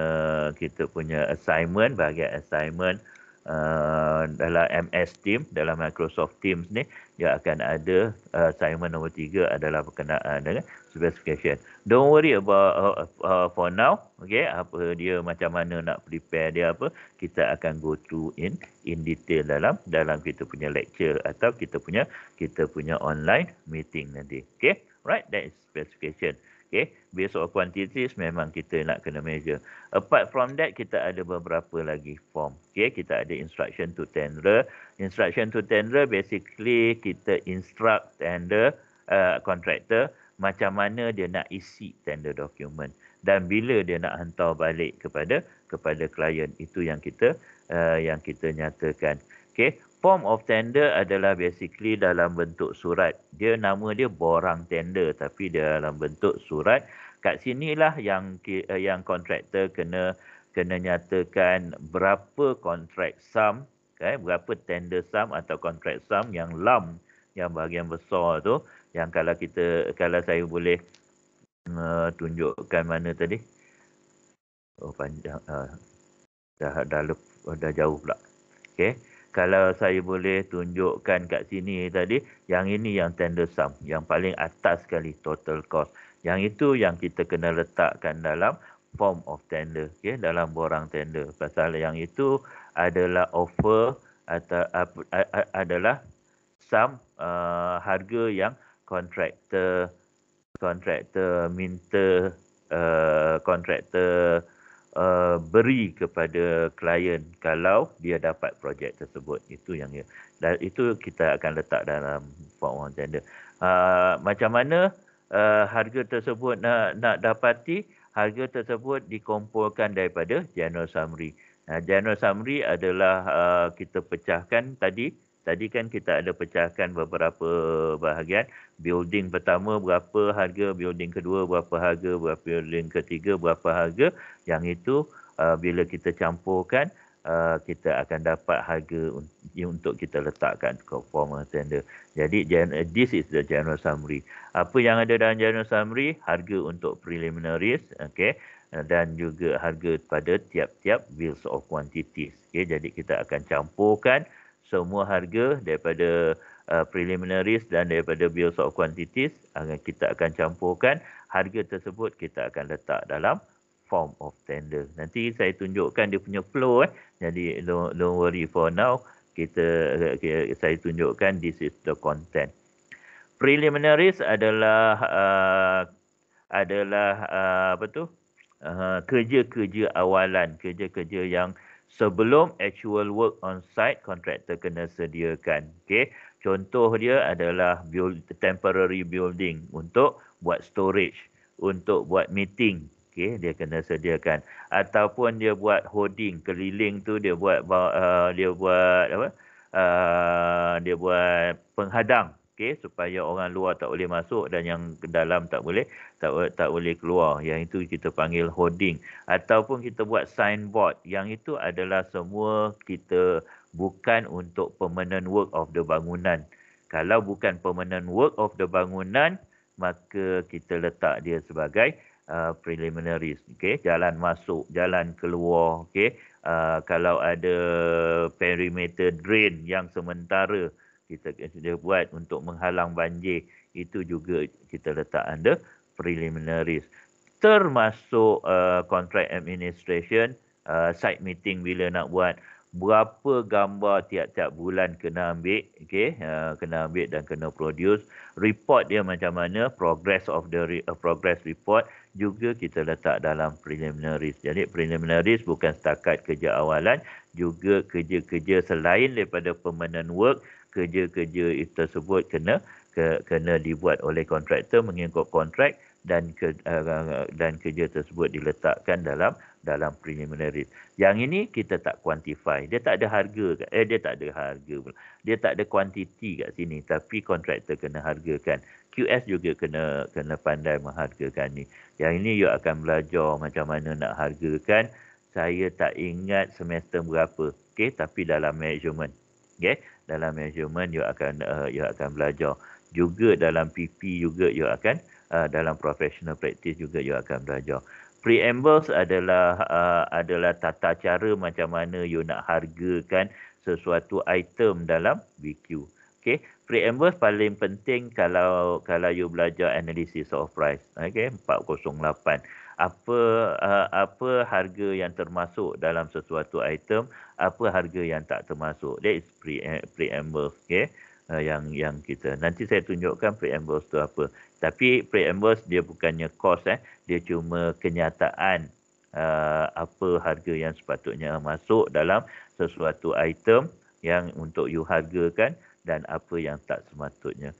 kita punya assignment bahagian assignment Uh, dalam MS team dalam Microsoft Teams ni dia akan ada uh, assignment nombor tiga adalah berkenaan dengan specification. Don't worry about uh, uh, for now, okay? Apa dia macam mana nak prepare dia apa? Kita akan go through in in detail dalam dalam kita punya lecture atau kita punya kita punya online meeting nanti. Okay? Right, that is specification. Okay? based on quantities memang kita nak kena measure. Apart from that, kita ada beberapa lagi form. Okay, kita ada instruction to tender. Instruction to tender basically kita instruct tender uh, contractor macam mana dia nak isi tender document dan bila dia nak hantar balik kepada kepada klien itu yang kita uh, yang kita nyatakan. Okay, form of tender adalah basically dalam bentuk surat. Dia nama dia borang tender tapi dia dalam bentuk surat. Kat sinilah yang eh, yang kontraktor kena kena nyatakan berapa kontrak sum, okay, berapa tender sum atau kontrak sum yang lam yang bahagian besar tu yang kalau kita kalau saya boleh uh, tunjukkan mana tadi. Oh panjang uh, dah dah, lep, dah jauh pula. okay? kalau saya boleh tunjukkan kat sini tadi, yang ini yang tender sum, yang paling atas sekali total cost. Yang itu yang kita kena letakkan dalam form of tender, okay? dalam borang tender. Pasal yang itu adalah offer atau uh, uh, adalah sum uh, harga yang kontraktor kontraktor minta kontraktor uh, Uh, beri kepada klien kalau dia dapat projek tersebut itu yang dia. dan itu kita akan letak dalam form tender uh, macam mana uh, harga tersebut nak nak dapati harga tersebut dikumpulkan daripada general summary uh, general summary adalah uh, kita pecahkan tadi Tadi kan kita ada pecahkan beberapa bahagian. Building pertama berapa harga, building kedua berapa harga, berapa building ketiga berapa harga. Yang itu uh, bila kita campurkan, uh, kita akan dapat harga un- untuk kita letakkan ke formal tender. Jadi this is the general summary. Apa yang ada dalam general summary? Harga untuk preliminaries. Okay uh, dan juga harga pada tiap-tiap bills of quantities. Okay, jadi kita akan campurkan semua harga daripada uh, preliminaries dan daripada bills of quantities akan kita akan campurkan harga tersebut kita akan letak dalam form of tender. Nanti saya tunjukkan dia punya flow eh. Jadi don't, don't worry for now. Kita okay, eh, saya tunjukkan this is the content. Preliminaries adalah uh, adalah uh, apa tu? Uh, kerja-kerja awalan, kerja-kerja yang sebelum actual work on site kontraktor kena sediakan. okay? Contoh dia adalah build, temporary building untuk buat storage, untuk buat meeting. okay? dia kena sediakan ataupun dia buat holding keliling tu dia buat uh, dia buat apa? Uh, dia buat penghadang okey supaya orang luar tak boleh masuk dan yang dalam tak boleh tak tak boleh keluar yang itu kita panggil hoarding ataupun kita buat signboard yang itu adalah semua kita bukan untuk permanent work of the bangunan kalau bukan permanent work of the bangunan maka kita letak dia sebagai uh, preliminary okey jalan masuk jalan keluar okey uh, kalau ada perimeter drain yang sementara kita kita buat untuk menghalang banjir itu juga kita letak under preliminaries termasuk uh, contract administration uh, site meeting bila nak buat berapa gambar tiap-tiap bulan kena ambil okey uh, kena ambil dan kena produce report dia macam mana progress of the re, uh, progress report juga kita letak dalam preliminaries jadi preliminaries bukan setakat kerja awalan juga kerja-kerja selain daripada permanent work kerja-kerja tersebut kena ke, kena dibuat oleh kontraktor mengikut kontrak dan ke, eh, dan kerja tersebut diletakkan dalam dalam preliminary. Yang ini kita tak quantify. Dia tak ada harga eh dia tak ada harga pula. Dia tak ada quantity kat sini tapi kontraktor kena hargakan. QS juga kena kena pandai menghargakan ni. Yang ini you akan belajar macam mana nak hargakan. Saya tak ingat semester berapa. Okey tapi dalam management. Okey dalam measurement you akan uh, you akan belajar juga dalam PP juga you akan uh, dalam professional practice juga you akan belajar preambles adalah uh, adalah tata cara macam mana you nak hargakan sesuatu item dalam BQ okey preambles paling penting kalau kalau you belajar analysis of price okey 408 apa uh, apa harga yang termasuk dalam sesuatu item apa harga yang tak termasuk that is pre- eh, preamble okay uh, yang yang kita nanti saya tunjukkan preamble tu apa tapi preamble dia bukannya cost eh dia cuma kenyataan uh, apa harga yang sepatutnya masuk dalam sesuatu item yang untuk you hargakan dan apa yang tak sepatutnya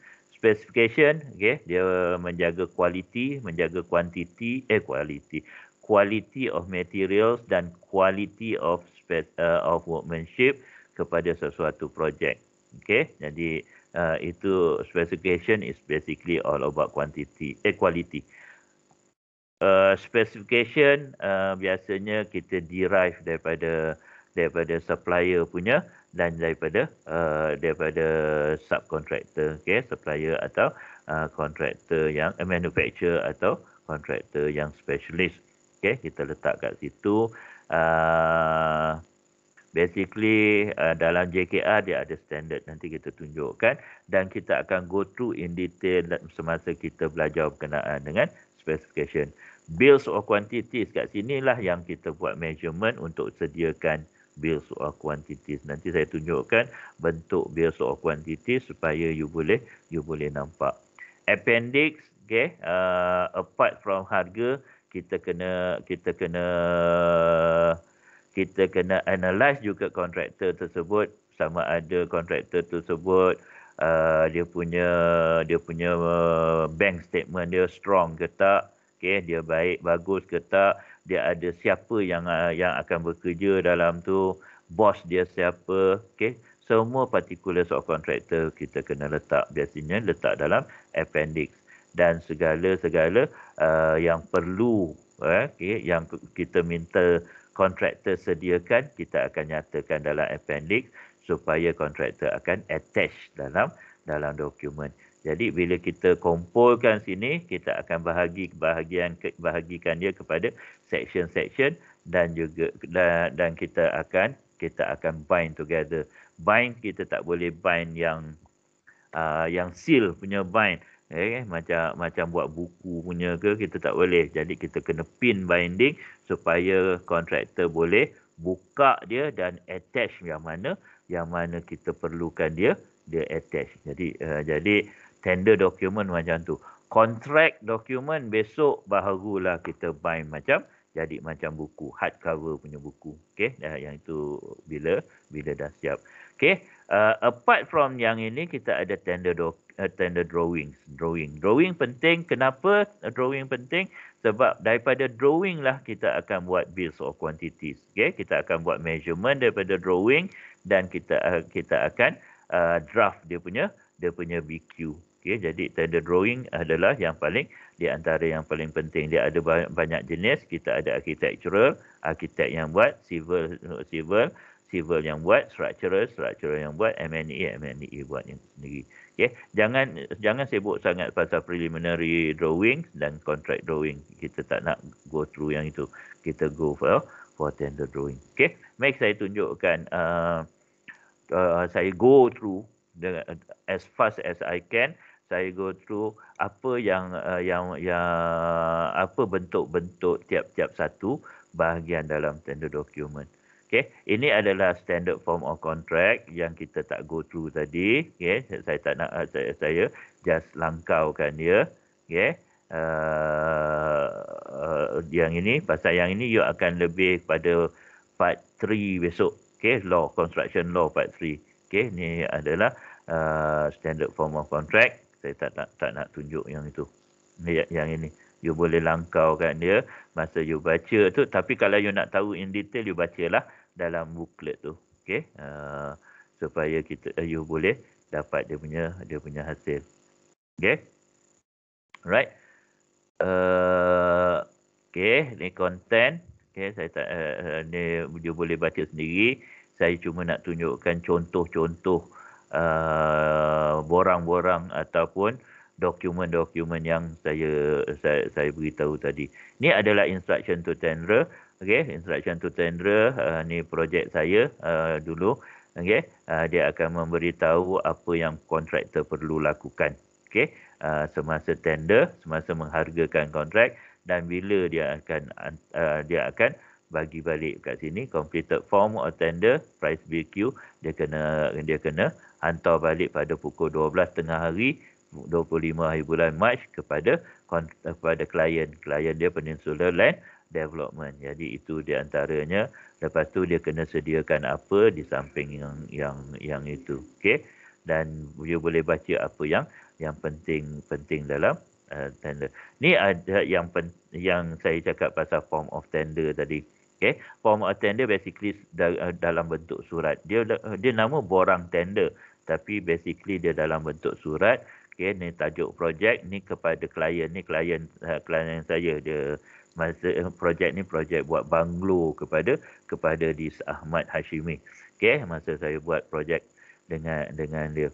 specification okey dia menjaga kualiti menjaga kuantiti eh kualiti quality of materials dan quality of uh, of workmanship kepada sesuatu projek okey jadi uh, itu specification is basically all about quantity eh quality uh, specification uh, biasanya kita derive daripada daripada supplier punya dan daripada uh, daripada subcontractor okey supplier atau kontraktor uh, yang uh, manufacturer atau kontraktor yang specialist okey kita letak kat situ uh, basically uh, dalam JKR dia ada standard nanti kita tunjukkan dan kita akan go through in detail semasa kita belajar berkenaan dengan specification bills or quantities kat sinilah yang kita buat measurement untuk sediakan bil soal kuantiti. Nanti saya tunjukkan bentuk bil soal kuantiti supaya you boleh you boleh nampak. Appendix, okay? Uh, apart from harga, kita kena kita kena kita kena analyse juga kontraktor tersebut sama ada kontraktor tersebut uh, dia punya dia punya uh, bank statement dia strong ke tak okey dia baik bagus ke tak dia ada siapa yang ah, yang akan bekerja dalam tu bos dia siapa okey semua particular subcontractor kita kena letak biasanya letak dalam appendix dan segala-segala uh, ah, yang perlu eh, okay, yang kita minta kontraktor sediakan kita akan nyatakan dalam appendix supaya kontraktor akan attach dalam dalam dokumen. Jadi bila kita kumpulkan sini, kita akan bahagi bahagian bahagikan dia kepada section-section dan juga dan, dan kita akan kita akan bind together. Bind kita tak boleh bind yang uh, yang seal punya bind. Eh, macam macam buat buku punya ke kita tak boleh. Jadi kita kena pin binding supaya kontraktor boleh buka dia dan attach yang mana yang mana kita perlukan dia dia attach. Jadi uh, jadi tender document macam tu. Contract document besok barulah kita buy macam jadi macam buku hardcover punya buku. Okey, dah yang itu bila bila dah siap. Okey, uh, apart from yang ini kita ada tender do, uh, tender drawings, drawing. Drawing penting kenapa drawing penting? Sebab daripada drawing lah kita akan buat bills of quantities. Okey, kita akan buat measurement daripada drawing dan kita uh, kita akan uh, draft dia punya dia punya BQ. Okey, jadi tender drawing adalah yang paling di antara yang paling penting. Dia ada banyak jenis. Kita ada architectural, arkitek yang buat, civil, civil, civil yang buat, structural, structural yang buat, MNE, MNE buat yang sendiri. Okey, jangan jangan sibuk sangat pasal preliminary drawing dan contract drawing. Kita tak nak go through yang itu. Kita go for for tender drawing. Okay. make saya tunjukkan uh, uh, saya go through dengan, as fast as I can saya go through apa yang uh, yang yang apa bentuk-bentuk tiap-tiap satu bahagian dalam tender document. Okay. Ini adalah standard form of contract yang kita tak go through tadi. Okay. Saya tak nak eh, saya, saya just langkaukan dia. Okay. Uh, uh, yang ini pasal yang ini you akan lebih pada part 3 besok. Okay. Law construction law part 3. Okay. ni adalah uh, standard form of contract saya tak nak tak nak tunjuk yang itu. Yang, yang ini. You boleh langkau kan dia masa you baca tu. Tapi kalau you nak tahu in detail, you bacalah dalam booklet tu. Okay. Uh, ah, supaya kita uh, you boleh dapat dia punya dia punya hasil. Okay. Right. Uh, ah, okay. Ni content. Okay. Saya tak, uh, ni, you boleh baca sendiri. Saya cuma nak tunjukkan contoh-contoh. Uh, borang-borang uh, ataupun dokumen-dokumen yang saya saya, saya beritahu tadi. Ini adalah instruction to tender, okay? instruction to tender. uh, ni projek saya uh, dulu. okay? uh, dia akan memberitahu apa yang kontraktor perlu lakukan. okay? uh, semasa tender, semasa menghargakan kontrak dan bila dia akan uh, dia akan bagi balik kat sini completed form or tender price BQ dia kena dia kena hantar balik pada pukul 12 tengah hari 25 hari bulan Mac kepada kepada klien. Klien dia Peninsula Land Development. Jadi itu di antaranya. Lepas tu dia kena sediakan apa di samping yang yang yang itu. Okey. Dan you boleh baca apa yang yang penting penting dalam uh, tender. Ni ada yang pen, yang saya cakap pasal form of tender tadi. Okay. Form of tender basically uh, dalam bentuk surat. Dia uh, dia nama borang tender tapi basically dia dalam bentuk surat okey ni tajuk projek ni kepada klien ni klien eh, klien saya dia masa eh, projek ni projek buat banglo kepada kepada di Ahmad Hashimi okey masa saya buat projek dengan dengan dia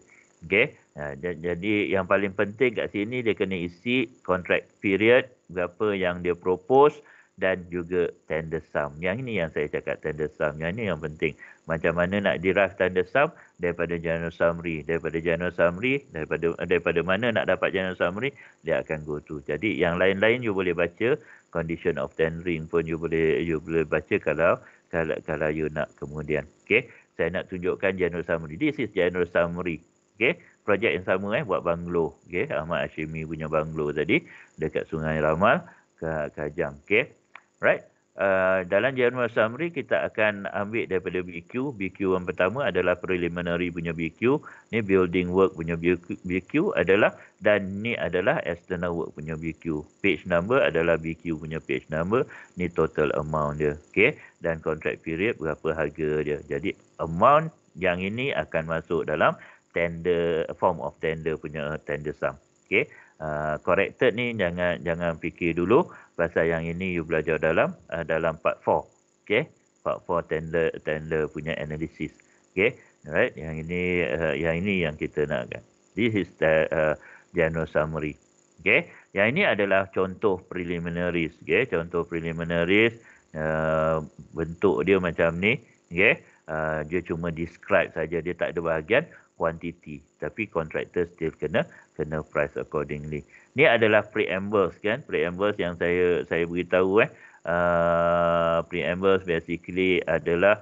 okey ha, jadi yang paling penting kat sini dia kena isi contract period berapa yang dia propose dan juga tender sum. Yang ini yang saya cakap tender sum. Yang ini yang penting macam mana nak derive tanda sum daripada general summary daripada general summary daripada daripada mana nak dapat general summary dia akan go to jadi yang lain-lain you boleh baca condition of tendering pun you boleh you boleh baca kalau kalau kalau you nak kemudian Okay, saya nak tunjukkan general summary this is general summary okey projek yang sama eh buat banglo Okay, Ahmad Hashimi punya banglo tadi dekat Sungai Ramal ke Kajang Okay, right Eh, dalam general samri kita akan ambil daripada BQ. BQ yang pertama adalah preliminary punya BQ. Ni building work punya BQ, BQ adalah dan ni adalah external work punya BQ. Page number adalah BQ punya page number. Ni total amount dia. Okay. Dan contract period berapa harga dia. Jadi amount yang ini akan masuk dalam tender form of tender punya tender sum. Okay. Uh, eh, corrected ni jangan jangan fikir dulu Pasal yang ini you belajar dalam uh, dalam part 4. Okey. Part 4 tender tender punya analysis. Okey. Alright, yang ini uh, yang ini yang kita nak kan. This is the uh, general summary. Okey. Yang ini adalah contoh preliminaries, okey. Contoh preliminaries uh, bentuk dia macam ni, okey. Uh, dia cuma describe saja dia tak ada bahagian quantity tapi contractor still kena kena price accordingly ni adalah preambles kan preambles yang saya saya beritahu eh uh, preambles basically adalah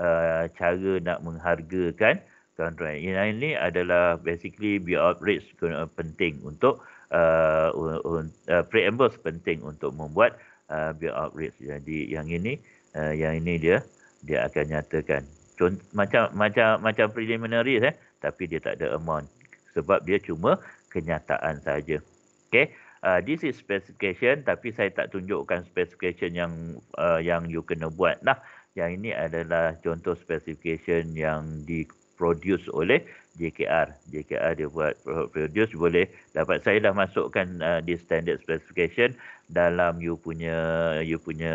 uh, cara nak menghargakan contract yang lain ni adalah basically be out rates eh, penting untuk uh, un, uh, preambles penting untuk membuat uh, be out jadi yang ini uh, yang ini dia dia akan nyatakan Contoh, macam macam macam preliminary eh tapi dia tak ada amount sebab dia cuma kenyataan saja. Okay, uh, this is specification tapi saya tak tunjukkan specification yang uh, yang you kena buat. Nah, yang ini adalah contoh specification yang di produce oleh JKR. JKR dia buat produce boleh dapat saya dah masukkan uh, di standard specification dalam you punya you punya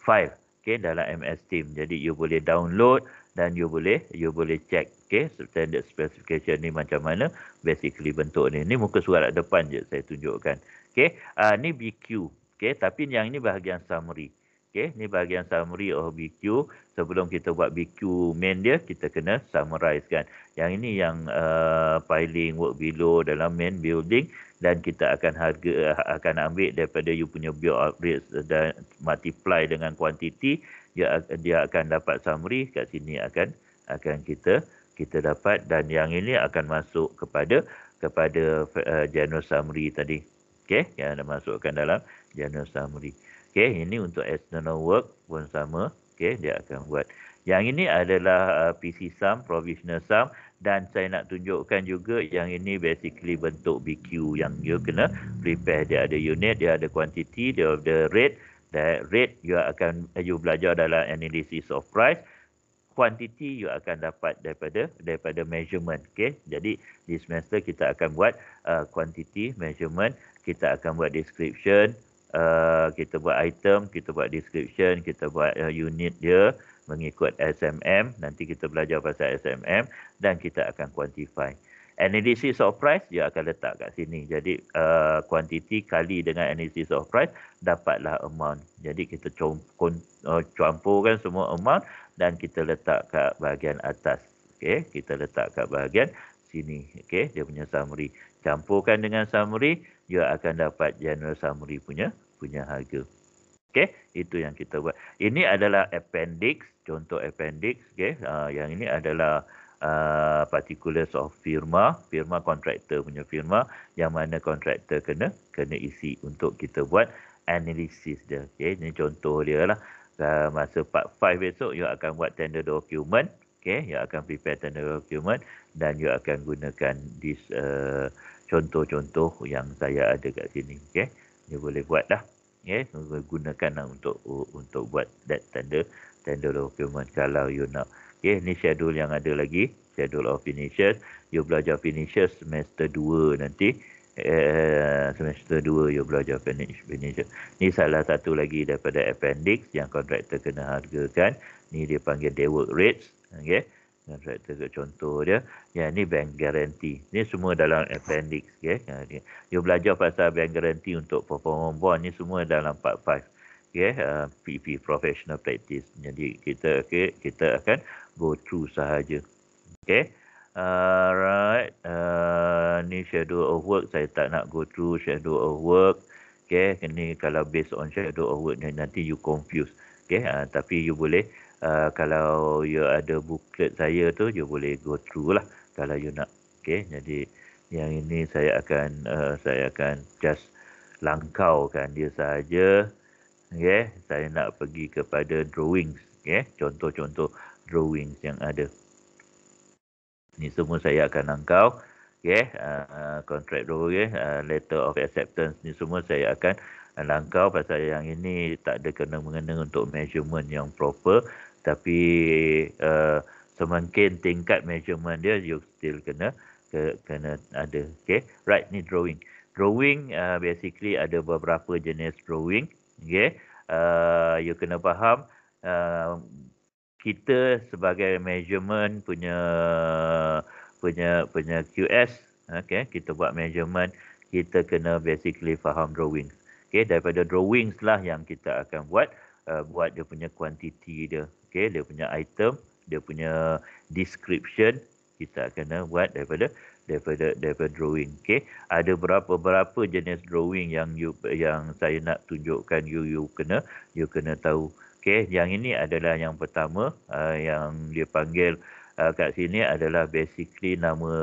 file. Okay, dalam MS Team. Jadi you boleh download dan you boleh you boleh check. Okay, standard specification ni macam mana basically bentuk ni. Ni muka surat depan je saya tunjukkan. Okay, uh, ni BQ. Okay, tapi yang ni bahagian summary. Okay, ni bahagian summary of BQ. Sebelum kita buat BQ main dia, kita kena summarize kan. Yang ini yang uh, ah, piling work below dalam main building dan kita akan harga akan ambil daripada you punya bio upgrade dan multiply dengan quantity dia dia akan dapat summary kat sini akan akan kita kita dapat dan yang ini akan masuk kepada kepada uh, eh, general summary tadi. Okey, yang masukkan dalam general summary. Okey, ini untuk external work pun sama. Okey, dia akan buat. Yang ini adalah uh, eh, PC sum, provisional sum dan saya nak tunjukkan juga yang ini basically bentuk BQ yang you kena prepare. Dia ada unit, dia ada quantity, dia ada rate. That rate you akan you belajar dalam analysis of price quantity you akan dapat daripada daripada measurement okey jadi di semester kita akan buat uh, quantity measurement kita akan buat description uh, kita buat item kita buat description kita buat uh, unit dia mengikut SMM nanti kita belajar pasal SMM dan kita akan quantify analysis of price dia akan letak kat sini jadi uh, quantity kali dengan analysis of price dapatlah amount jadi kita uh, campurkan semua amount dan kita letak kat bahagian atas. Okey, kita letak kat bahagian sini. Okey, dia punya summary. Campurkan dengan summary, you akan dapat general summary punya punya harga. Okey, itu yang kita buat. Ini adalah appendix, contoh appendix. Okey, uh, yang ini adalah uh, particulars of firma, firma kontraktor punya firma yang mana kontraktor kena kena isi untuk kita buat analisis dia. Okey, ini contoh dia lah uh, masa part 5 besok you akan buat tender document okay? you akan prepare tender document dan you akan gunakan this uh, contoh-contoh yang saya ada kat sini okay? you boleh buat dah okey gunakan lah untuk untuk buat that tender tender document kalau you nak okay? ni schedule yang ada lagi schedule of finishes you belajar finishes semester 2 nanti Eh, semester 2 you belajar finish finish. Ni salah satu lagi daripada appendix yang kontraktor kena hargakan. Ni dia panggil day work rates. Okay. Kontraktor ke contoh dia. Ya, ni bank guarantee. Ni semua dalam appendix. Okay. Ha, you belajar pasal bank guarantee untuk performance bond. Ni semua dalam part 5. Okay, uh, ha, PP professional practice. Jadi kita okay, kita akan go through sahaja. Okay. Alright, uh, ni shadow of work saya tak nak go through shadow of work. Okay, ni kalau based on shadow of work nanti you confuse. Okay, uh, tapi you boleh uh, kalau you ada booklet saya tu you boleh go through lah kalau you nak. Okay, jadi yang ini saya akan uh, saya akan just langkaukan dia saja. Okay, saya nak pergi kepada drawings. Okay, contoh-contoh drawings yang ada ni semua saya akan angkau yeah, uh, contract dulu okey uh, ah, letter of acceptance ni semua saya akan langkau pasal yang ini tak ada kena mengena untuk measurement yang proper tapi uh, semakin tingkat measurement dia you still kena ke, kena ada okey right ni drawing drawing uh, basically ada beberapa jenis drawing okey uh, you kena faham uh, kita sebagai measurement punya punya punya QS okey kita buat measurement kita kena basically faham drawings. okey daripada drawings lah yang kita akan buat uh, buat dia punya quantity dia okey dia punya item dia punya description kita kena buat daripada daripada daripada drawing okey ada berapa-berapa jenis drawing yang you yang saya nak tunjukkan you you kena you kena tahu Okey, yang ini adalah yang pertama uh, yang dia panggil uh, kat sini adalah basically nama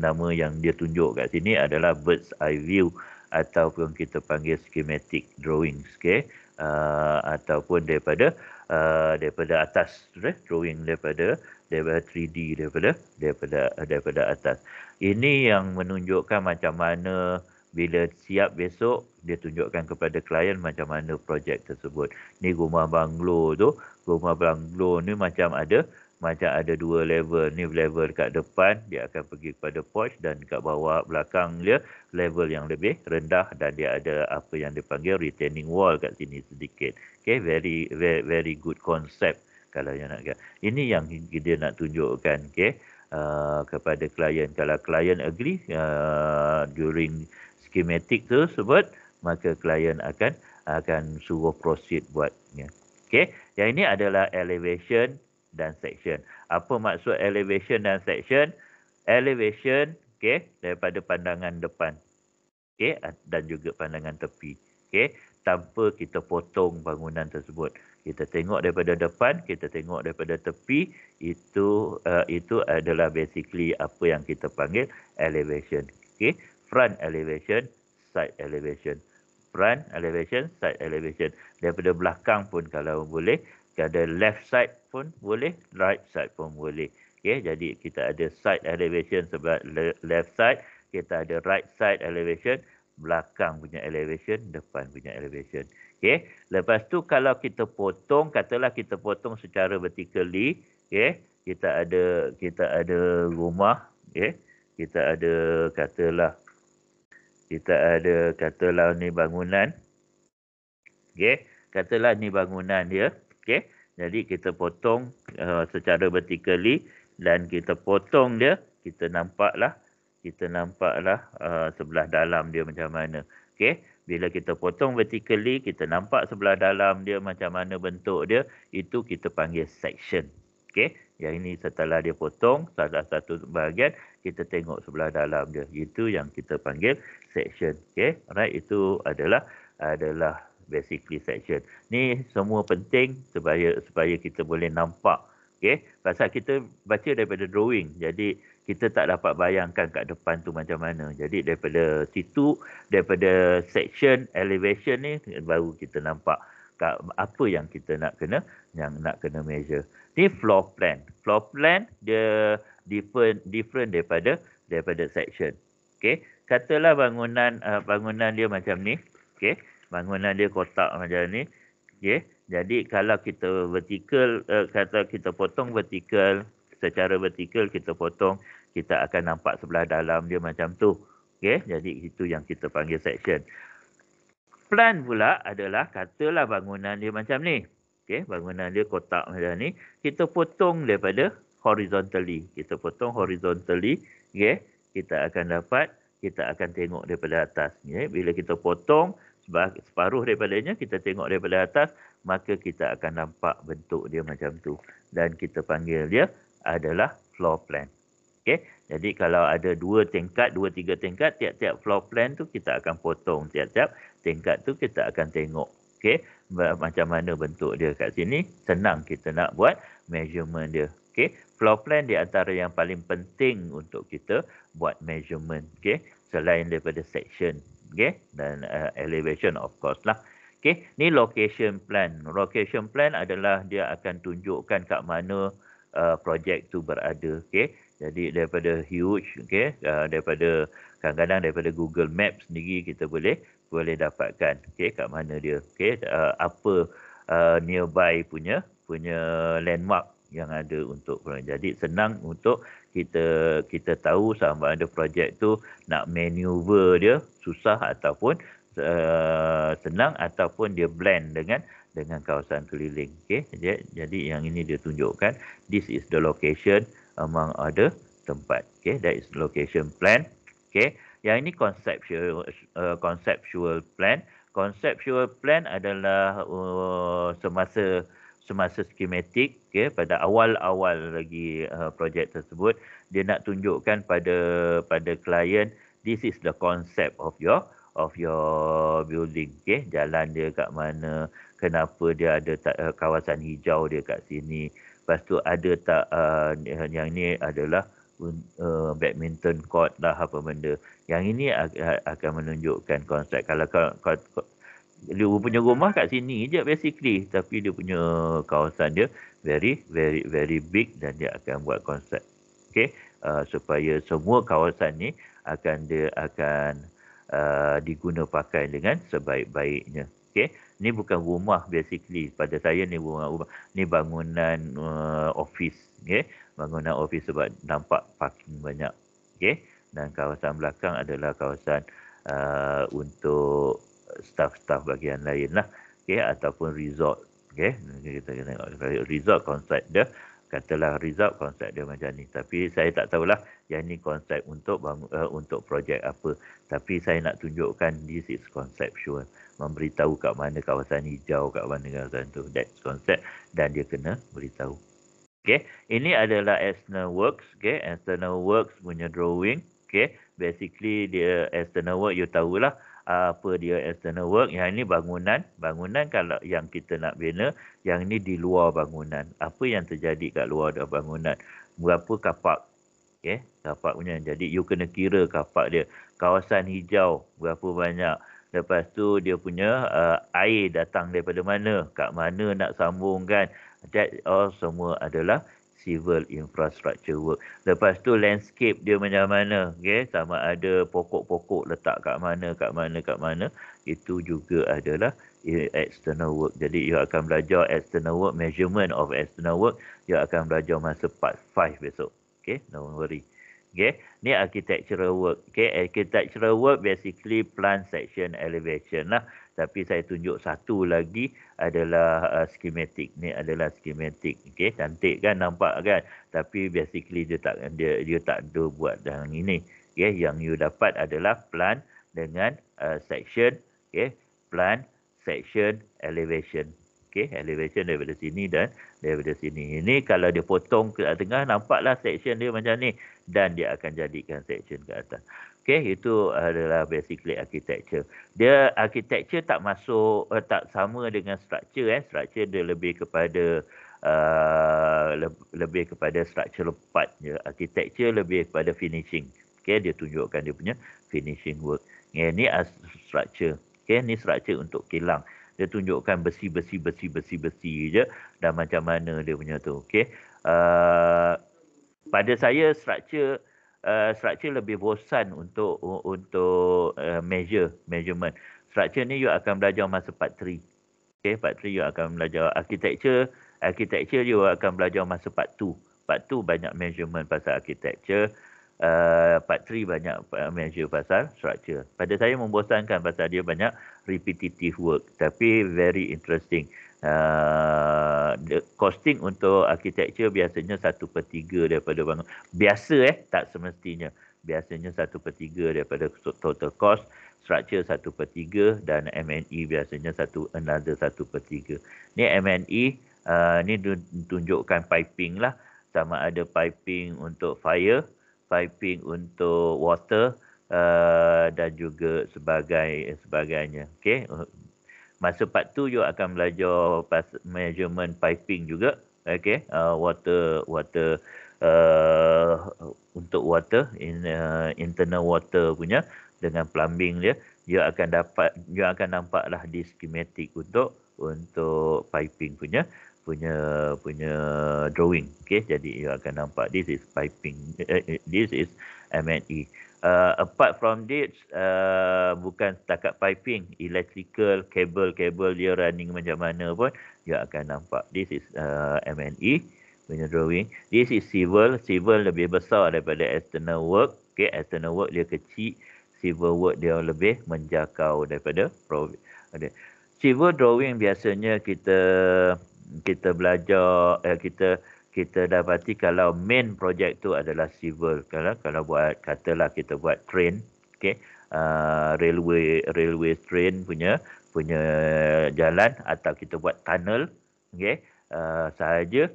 nama yang dia tunjuk kat sini adalah bird's eye view ataupun kita panggil schematic drawings, okey. Uh, ataupun daripada uh, daripada atas right? drawing daripada daripada 3D daripada daripada daripada atas. Ini yang menunjukkan macam mana bila siap besok dia tunjukkan kepada klien macam mana projek tersebut ni rumah banglo tu rumah banglo ni macam ada macam ada dua level ni level kat depan dia akan pergi kepada porch dan kat bawah belakang dia level yang lebih rendah dan dia ada apa yang dipanggil retaining wall kat sini sedikit okay very very, very good concept kalau yang nak ini yang dia nak tunjukkan okay uh, kepada klien kalau klien agree uh, during skematik tu sebut maka klien akan akan suruh proceed buatnya. Okey. Yang ini adalah elevation dan section. Apa maksud elevation dan section? Elevation okey daripada pandangan depan. Okey dan juga pandangan tepi. Okey tanpa kita potong bangunan tersebut. Kita tengok daripada depan, kita tengok daripada tepi, itu uh, itu adalah basically apa yang kita panggil elevation. Okey front elevation, side elevation. Front elevation, side elevation. Daripada belakang pun kalau boleh. Ada left side pun boleh, right side pun boleh. Okay, jadi kita ada side elevation sebelah left side. Kita ada right side elevation. Belakang punya elevation, depan punya elevation. Okay. Lepas tu kalau kita potong, katalah kita potong secara vertically. Okay. Kita ada kita ada rumah. Okay. Kita ada katalah kita ada katalah ni bangunan. Okey, katalah ni bangunan dia. Okey. Jadi kita potong uh, secara vertically dan kita potong dia, kita nampaklah kita nampaklah uh, sebelah dalam dia macam mana. Okey. Bila kita potong vertically, kita nampak sebelah dalam dia macam mana bentuk dia, itu kita panggil section. Okey, yang ini setelah dia potong salah satu bahagian, kita tengok sebelah dalam dia. Itu yang kita panggil section. Okey, right? Itu adalah adalah basically section. Ni semua penting supaya supaya kita boleh nampak. Okey, pasal kita baca daripada drawing. Jadi kita tak dapat bayangkan kat depan tu macam mana. Jadi daripada situ, daripada section elevation ni baru kita nampak tak apa yang kita nak kena yang nak kena measure. Ini floor plan. Floor plan dia different different daripada daripada section. Okey. Katalah bangunan uh, bangunan dia macam ni. Okey. Bangunan dia kotak macam ni. Okey. Jadi kalau kita vertikal uh, kata kita potong vertikal secara vertikal kita potong kita akan nampak sebelah dalam dia macam tu. Okey. Jadi itu yang kita panggil section plan pula adalah katalah bangunan dia macam ni. Okey, bangunan dia kotak macam ni. Kita potong daripada horizontally. Kita potong horizontally, okey. Kita akan dapat kita akan tengok daripada atas. Okay? Bila kita potong separuh daripadanya kita tengok daripada atas, maka kita akan nampak bentuk dia macam tu dan kita panggil dia adalah floor plan. Okey. Jadi kalau ada dua tingkat, dua tiga tingkat, tiap-tiap floor plan tu kita akan potong tiap-tiap tingkat tu kita akan tengok. Okey. Macam mana bentuk dia kat sini. Senang kita nak buat measurement dia. Okey. Floor plan di antara yang paling penting untuk kita buat measurement. Okey. Selain daripada section. Okey. Dan uh, elevation of course lah. Okey. Ni location plan. Location plan adalah dia akan tunjukkan kat mana uh, projek tu berada. Okey. Jadi daripada huge, okay, uh, daripada kadang-kadang daripada Google Maps sendiri kita boleh boleh dapatkan, okay, kat mana dia, okay, uh, apa uh, nearby punya punya landmark yang ada untuk projek. Jadi senang untuk kita kita tahu sama ada projek tu nak maneuver dia susah ataupun uh, senang ataupun dia blend dengan dengan kawasan keliling. Okay. jadi yang ini dia tunjukkan. This is the location among other tempat. Okay, that is location plan. Okay, yang ini conceptual uh, conceptual plan. Conceptual plan adalah uh, semasa semasa skematik okay, pada awal-awal lagi uh, projek tersebut dia nak tunjukkan pada pada klien this is the concept of your of your building okay, jalan dia kat mana kenapa dia ada uh, kawasan hijau dia kat sini Lepas tu ada tak uh, yang ni adalah uh, badminton court lah apa benda. Yang ini akan menunjukkan konsep kalau kau, kau, kau dia punya rumah kat sini je basically tapi dia punya kawasan dia very very very big dan dia akan buat konsep. okay Uh, supaya semua kawasan ni akan dia akan uh, diguna pakai dengan sebaik-baiknya. Okay. Ni bukan rumah basically. Pada saya ni rumah. rumah. Ni bangunan uh, office. Okay. Bangunan office sebab nampak parking banyak. Okay. Dan kawasan belakang adalah kawasan uh, untuk staff-staff bagian lain lah. Okay. Ataupun resort. Okay. Kita tengok resort konsep dia. Katalah resort konsep dia macam ni. Tapi saya tak tahulah yang ni konsep untuk uh, untuk projek apa. Tapi saya nak tunjukkan this is conceptual memberitahu kat mana kawasan hijau, kat mana kawasan tu. That's concept. Dan dia kena beritahu. Okay. Ini adalah external works. Okay. External works punya drawing. Okay. Basically, dia external work, you tahulah apa dia external work. Yang ini bangunan. Bangunan kalau yang kita nak bina. Yang ini di luar bangunan. Apa yang terjadi kat luar bangunan. Berapa kapak. Okay. Kapak punya. yang Jadi, you kena kira kapak dia. Kawasan hijau. Berapa banyak. Lepas tu dia punya uh, air datang daripada mana, kat mana nak sambungkan. That all semua adalah civil infrastructure work. Lepas tu landscape dia macam mana, okay? sama ada pokok-pokok letak kat mana, kat mana, kat mana. Itu juga adalah external work. Jadi you akan belajar external work, measurement of external work. You akan belajar masa part 5 besok. Okay, don't worry. Okay. Ni architectural work. Okay. Architectural work basically plan section elevation lah. Tapi saya tunjuk satu lagi adalah uh, schematic. Ni adalah schematic. Okay. Cantik kan nampak kan. Tapi basically dia tak dia, dia tak ada buat dalam ini. Okay. Yang you dapat adalah plan dengan uh, section. Okay. Plan section elevation okey elevation daripada sini dan daripada sini ini kalau dia potong ke tengah nampaklah section dia macam ni dan dia akan jadikan section ke atas Okay itu adalah basically architecture dia architecture tak masuk uh, tak sama dengan structure eh structure dia lebih kepada uh, le- lebih kepada structural part je architecture lebih kepada finishing Okay dia tunjukkan dia punya finishing work ini as structure Okay ni structure untuk kilang dia tunjukkan besi besi besi besi besi je dan macam mana dia punya tu okey uh, pada saya structure uh, structure lebih bosan untuk untuk uh, measure measurement structure ni you akan belajar masa part 3 okey part 3 you akan belajar architecture architecture you akan belajar masa part 2 part 2 banyak measurement pasal architecture Eh, part 3 banyak eh, measure pasal structure. Pada saya membosankan pasal dia banyak repetitive work tapi very interesting. Uh, the costing untuk architecture biasanya 1 per 3 daripada bangun. Biasa eh, tak semestinya. Biasanya 1 per 3 daripada total cost. Structure 1 per 3 dan MNE biasanya satu another 1 per 3. Ni MNE, uh, ni tunjukkan piping lah. Sama ada piping untuk fire piping untuk water uh, dan juga sebagai sebagainya. Okey. Masa part tu you akan belajar measurement piping juga. Okey. Uh, water water uh, untuk water in uh, internal water punya dengan plumbing dia you akan dapat you akan nampaklah di schematic untuk untuk piping punya punya punya drawing okey jadi you akan nampak this is piping eh, eh, eh, this is MNE uh, apart from this uh, bukan setakat piping electrical cable cable dia running macam mana pun you akan nampak this is uh, MNE punya drawing this is civil civil lebih besar daripada external work okey external work dia kecil civil work dia lebih menjakau daripada provi- ada civil drawing biasanya kita kita belajar eh, kita kita dapati kalau main projek tu adalah civil kalau kalau buat katalah kita buat train okey uh, ah, railway railway train punya punya jalan atau kita buat tunnel okey uh, ah, sahaja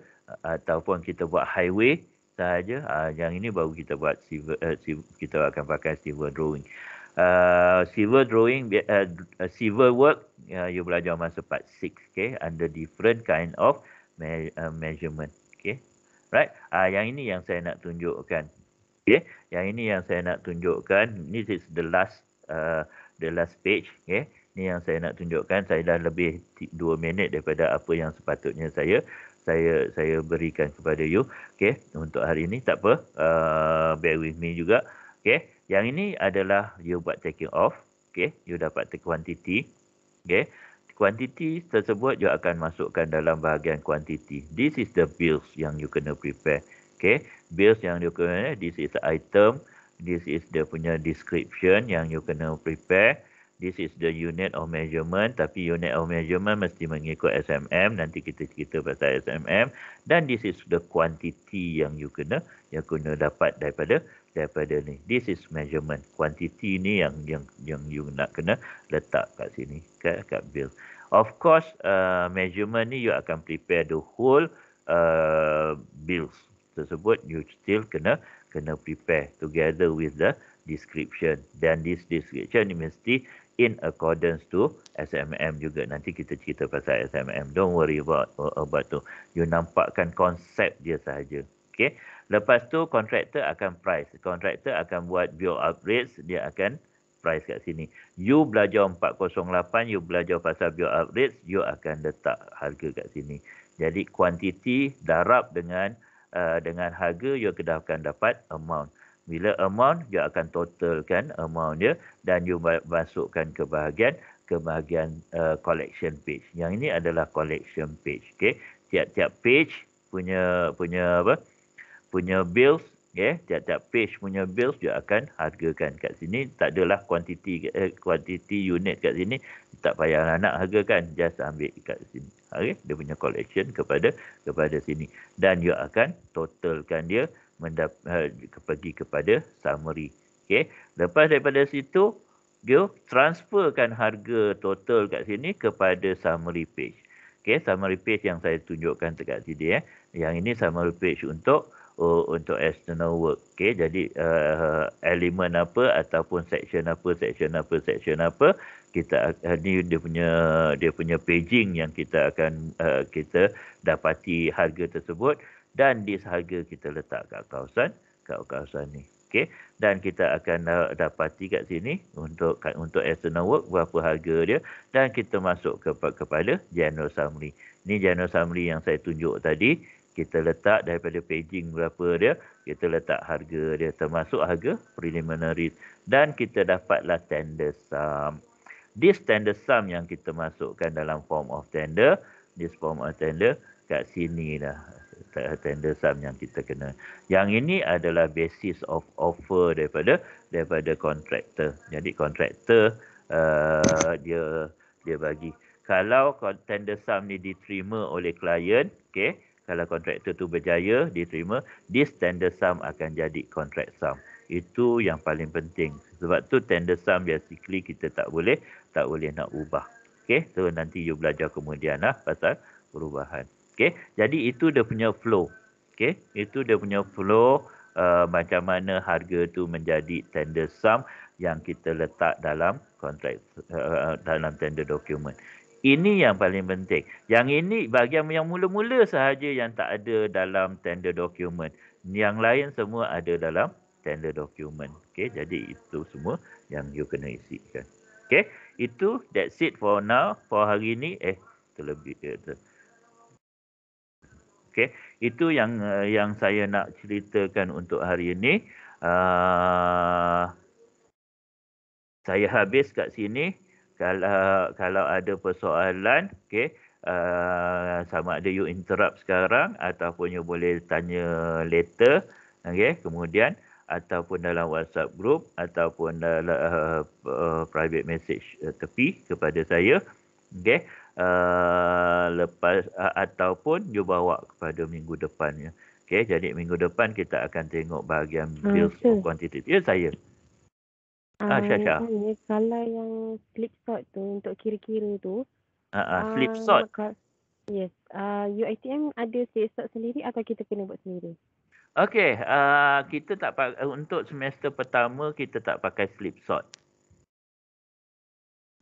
ataupun kita buat highway sahaja uh, yang ini baru kita buat civil, uh, eh, civil kita akan pakai civil drawing uh, Uh, silver drawing, uh, civil uh, work, uh, you belajar masa part 6, okay, under different kind of me- uh, measurement, okay. Right, uh, yang ini yang saya nak tunjukkan, okay. Yang ini yang saya nak tunjukkan, this is the last, uh, the last page, okay. Ini yang saya nak tunjukkan, saya dah lebih 2 minit daripada apa yang sepatutnya saya saya saya berikan kepada you okay? untuk hari ini tak apa uh, bear with me juga okay? Yang ini adalah you buat taking off. Okay. You dapat the quantity. Okay. Quantity tersebut you akan masukkan dalam bahagian quantity. This is the bills yang you kena prepare. Okay. Bills yang you kena, this is the item. This is the punya description yang you kena prepare. This is the unit of measurement. Tapi unit of measurement mesti mengikut SMM. Nanti kita cerita pasal SMM. Dan this is the quantity yang you kena. Yang kena dapat daripada daripada ni. This is measurement. Quantity ni yang yang yang you nak kena letak kat sini, kat, kat bill. Of course, uh, measurement ni you akan prepare the whole uh, bills tersebut. You still kena kena prepare together with the description. Dan this description ni mesti in accordance to SMM juga. Nanti kita cerita pasal SMM. Don't worry about, about tu. You nampakkan konsep dia sahaja. Okay. Lepas tu kontraktor akan price. Kontraktor akan buat build upgrades, Dia akan price kat sini. You belajar 408, you belajar pasal build upgrades, you akan letak harga kat sini. Jadi kuantiti darab dengan uh, dengan harga, you kena akan dapat amount. Bila amount, you akan totalkan amount dia dan you masukkan ke bahagian ke bahagian uh, collection page. Yang ini adalah collection page. Okay. Tiap-tiap page punya punya apa? punya bills ya yeah, tiap-tiap page punya bills dia akan hargakan kat sini tak adalah quantity eh, quantity unit kat sini tak payahlah nak hargakan just ambil kat sini okey dia punya collection kepada kepada sini dan dia akan totalkan dia mendapat eh, pergi kepada summary okey lepas daripada situ dia transferkan harga total kat sini kepada summary page okey summary page yang saya tunjukkan dekat sini eh yang ini summary page untuk Oh untuk external work. Okay, jadi uh, elemen apa ataupun section apa, section apa, section apa kita ni dia punya dia punya paging yang kita akan uh, kita dapati harga tersebut dan di harga kita letak kat kawasan kat kawasan ni. Okay. Dan kita akan uh, dapati kat sini untuk untuk external work berapa harga dia dan kita masuk ke kepada general summary. Ni general summary yang saya tunjuk tadi kita letak daripada paging berapa dia, kita letak harga dia termasuk harga preliminary dan kita dapatlah tender sum. This tender sum yang kita masukkan dalam form of tender, this form of tender kat sini lah, tender sum yang kita kena. Yang ini adalah basis of offer daripada daripada contractor. Jadi contractor uh, dia dia bagi. Kalau tender sum ni diterima oleh klien, okay, kalau kontraktor tu berjaya diterima this tender sum akan jadi contract sum itu yang paling penting sebab tu tender sum basically kita tak boleh tak boleh nak ubah okey so nanti you belajar kemudian lah pasal perubahan Okay? jadi itu dia punya flow Okay? itu dia punya flow uh, macam mana harga tu menjadi tender sum yang kita letak dalam kontrak uh, uh dalam tender document ini yang paling penting. Yang ini bagian yang mula-mula sahaja yang tak ada dalam tender document. Yang lain semua ada dalam tender document. Okay, jadi itu semua yang you kena isikan. Okay, itu that's it for now. For hari ini, eh terlebih. Eh, ter... Okay, itu yang uh, yang saya nak ceritakan untuk hari ini. Uh, saya habis kat sini kalau kalau ada persoalan okay, uh, sama ada you interrupt sekarang ataupun you boleh tanya later okay? kemudian ataupun dalam WhatsApp group ataupun dalam uh, uh, private message uh, tepi kepada saya okay? uh, lepas uh, ataupun you bawa kepada minggu depannya okay? jadi minggu depan kita akan tengok bahagian hmm, bills hmm, sure. quantity ya saya Ah, Syah, Syah. Tanya, kalau yang slip sort tu untuk kira-kira tu. Ah, uh, ah, uh, slip ah, sort. Yes. Uh, ah, UITM ada slip sort sendiri atau kita kena buat sendiri? Okay. Uh, kita tak pakai, eh, untuk semester pertama kita tak pakai slip sort.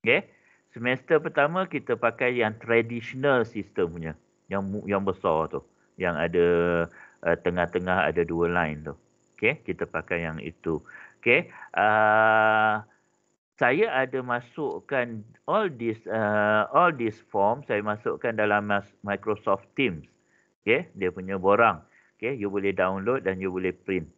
Okay. Semester pertama kita pakai yang traditional sistemnya. Yang yang besar tu. Yang ada uh, tengah-tengah ada dua line tu. Okay. Kita pakai yang itu. Okay. Uh, saya ada masukkan all this uh, all this form saya masukkan dalam Microsoft Teams. Okay. Dia punya borang. Okay. You boleh download dan you boleh print.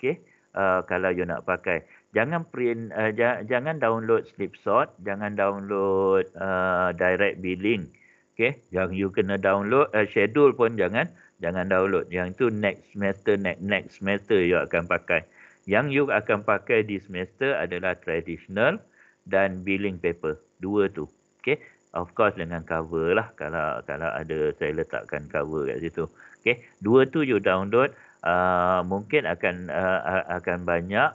Okay. Uh, kalau you nak pakai. Jangan print, uh, j- jangan download slipshot, jangan download uh, direct billing. Okay. Yang you kena download, uh, schedule pun jangan. Jangan download. Yang tu next matter, next, next matter you akan pakai. Yang you akan pakai di semester adalah traditional dan billing paper. Dua tu. Okay. Of course dengan cover lah. Kalau kalau ada saya letakkan cover kat situ. Okay. Dua tu you download. Uh, mungkin akan uh, akan banyak.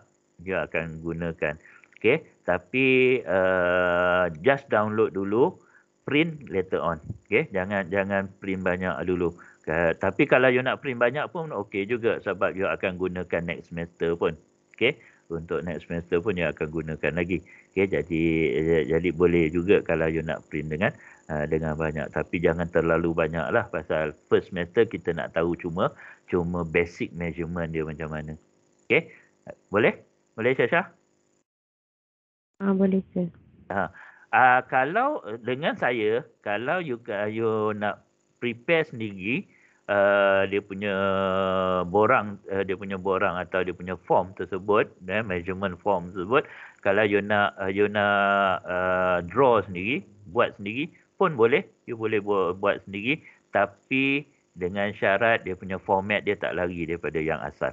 You akan gunakan. Okay. Tapi uh, just download dulu. Print later on. Okay. Jangan jangan print banyak dulu. Okay. Uh, tapi kalau you nak print banyak pun okey juga sebab you akan gunakan next semester pun. Okey. Untuk next semester pun you akan gunakan lagi. Okey jadi eh, jadi boleh juga kalau you nak print dengan uh, dengan banyak tapi jangan terlalu banyak lah. pasal first semester kita nak tahu cuma cuma basic measurement dia macam mana. Okey. Boleh? Boleh Syasha? Ah boleh ke? Ha. Uh, kalau dengan saya kalau you, uh, you nak prepare sendiri uh, dia punya borang uh, dia punya borang atau dia punya form tersebut eh, measurement form tersebut kalau you nak uh, you nak uh, draw sendiri buat sendiri pun boleh you boleh bu- buat sendiri tapi dengan syarat dia punya format dia tak lari daripada yang asal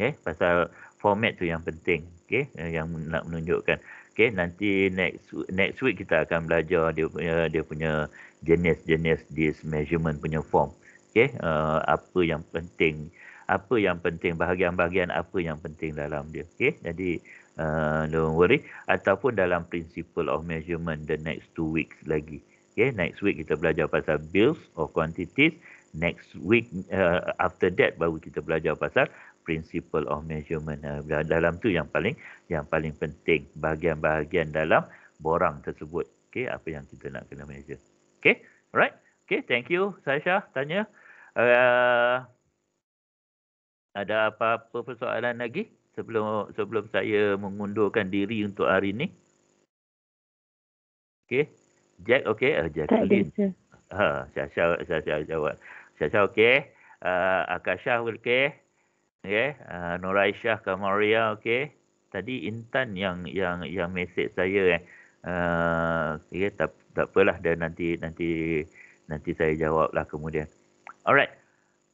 eh pasal format tu yang penting okey eh, yang nak menunjukkan okey nanti next next week kita akan belajar dia punya dia punya jenis-jenis this measurement punya form okay? uh, eh, apa yang penting apa yang penting bahagian-bahagian apa yang penting dalam dia okay? jadi uh, don't worry ataupun dalam principle of measurement the next two weeks lagi okay? next week kita belajar pasal bills or quantities next week uh, after that baru kita belajar pasal principle of measurement uh, dalam tu yang paling yang paling penting bahagian-bahagian dalam borang tersebut okay? apa yang kita nak kena measure okay alright okay thank you Saya Sasha tanya Uh, ada apa-apa persoalan lagi sebelum sebelum saya mengundurkan diri untuk hari ini? Okey. Jack okey, uh, Jacqueline. Ha, saya saya jawab. Saya okey. Uh, ah, Akasha okey. Okey, uh, ah, Noraisha Kamaria okey. Tadi Intan yang yang yang mesej saya eh. Uh, okay, tak tak apalah dan nanti nanti nanti saya jawablah kemudian. Alright.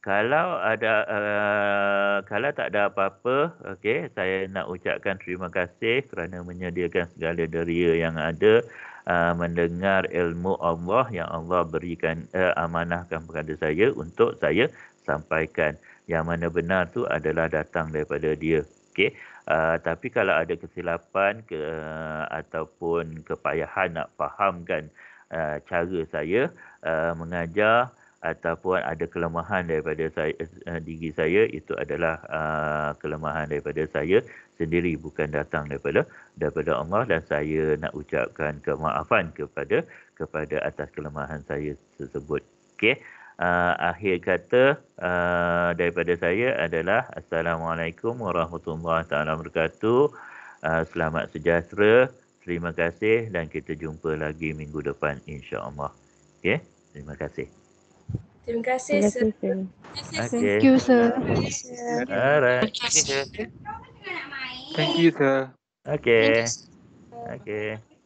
Kalau ada uh, kalau tak ada apa-apa, okey, saya nak ucapkan terima kasih kerana menyediakan segala deria yang ada uh, mendengar ilmu Allah yang Allah berikan uh, amanahkan kepada saya untuk saya sampaikan. Yang mana benar tu adalah datang daripada dia. Okey. Uh, tapi kalau ada kesilapan ke uh, ataupun kepayahan nak fahamkan uh, cara saya uh, mengajar ataupun ada kelemahan daripada saya, uh, diri saya itu adalah uh, kelemahan daripada saya sendiri bukan datang daripada daripada Allah dan saya nak ucapkan kemaafan kepada kepada atas kelemahan saya tersebut okey uh, akhir kata uh, daripada saya adalah assalamualaikum warahmatullahi taala wabarakatuh uh, selamat sejahtera terima kasih dan kita jumpa lagi minggu depan insya Allah. okey terima kasih Terima kasih, terima kasih Terima terima kasih, sir. sir. Okay. Thank you sir. Alright. Thank you kasih, Thank you Terima kasih, Thank you, sir. Okay.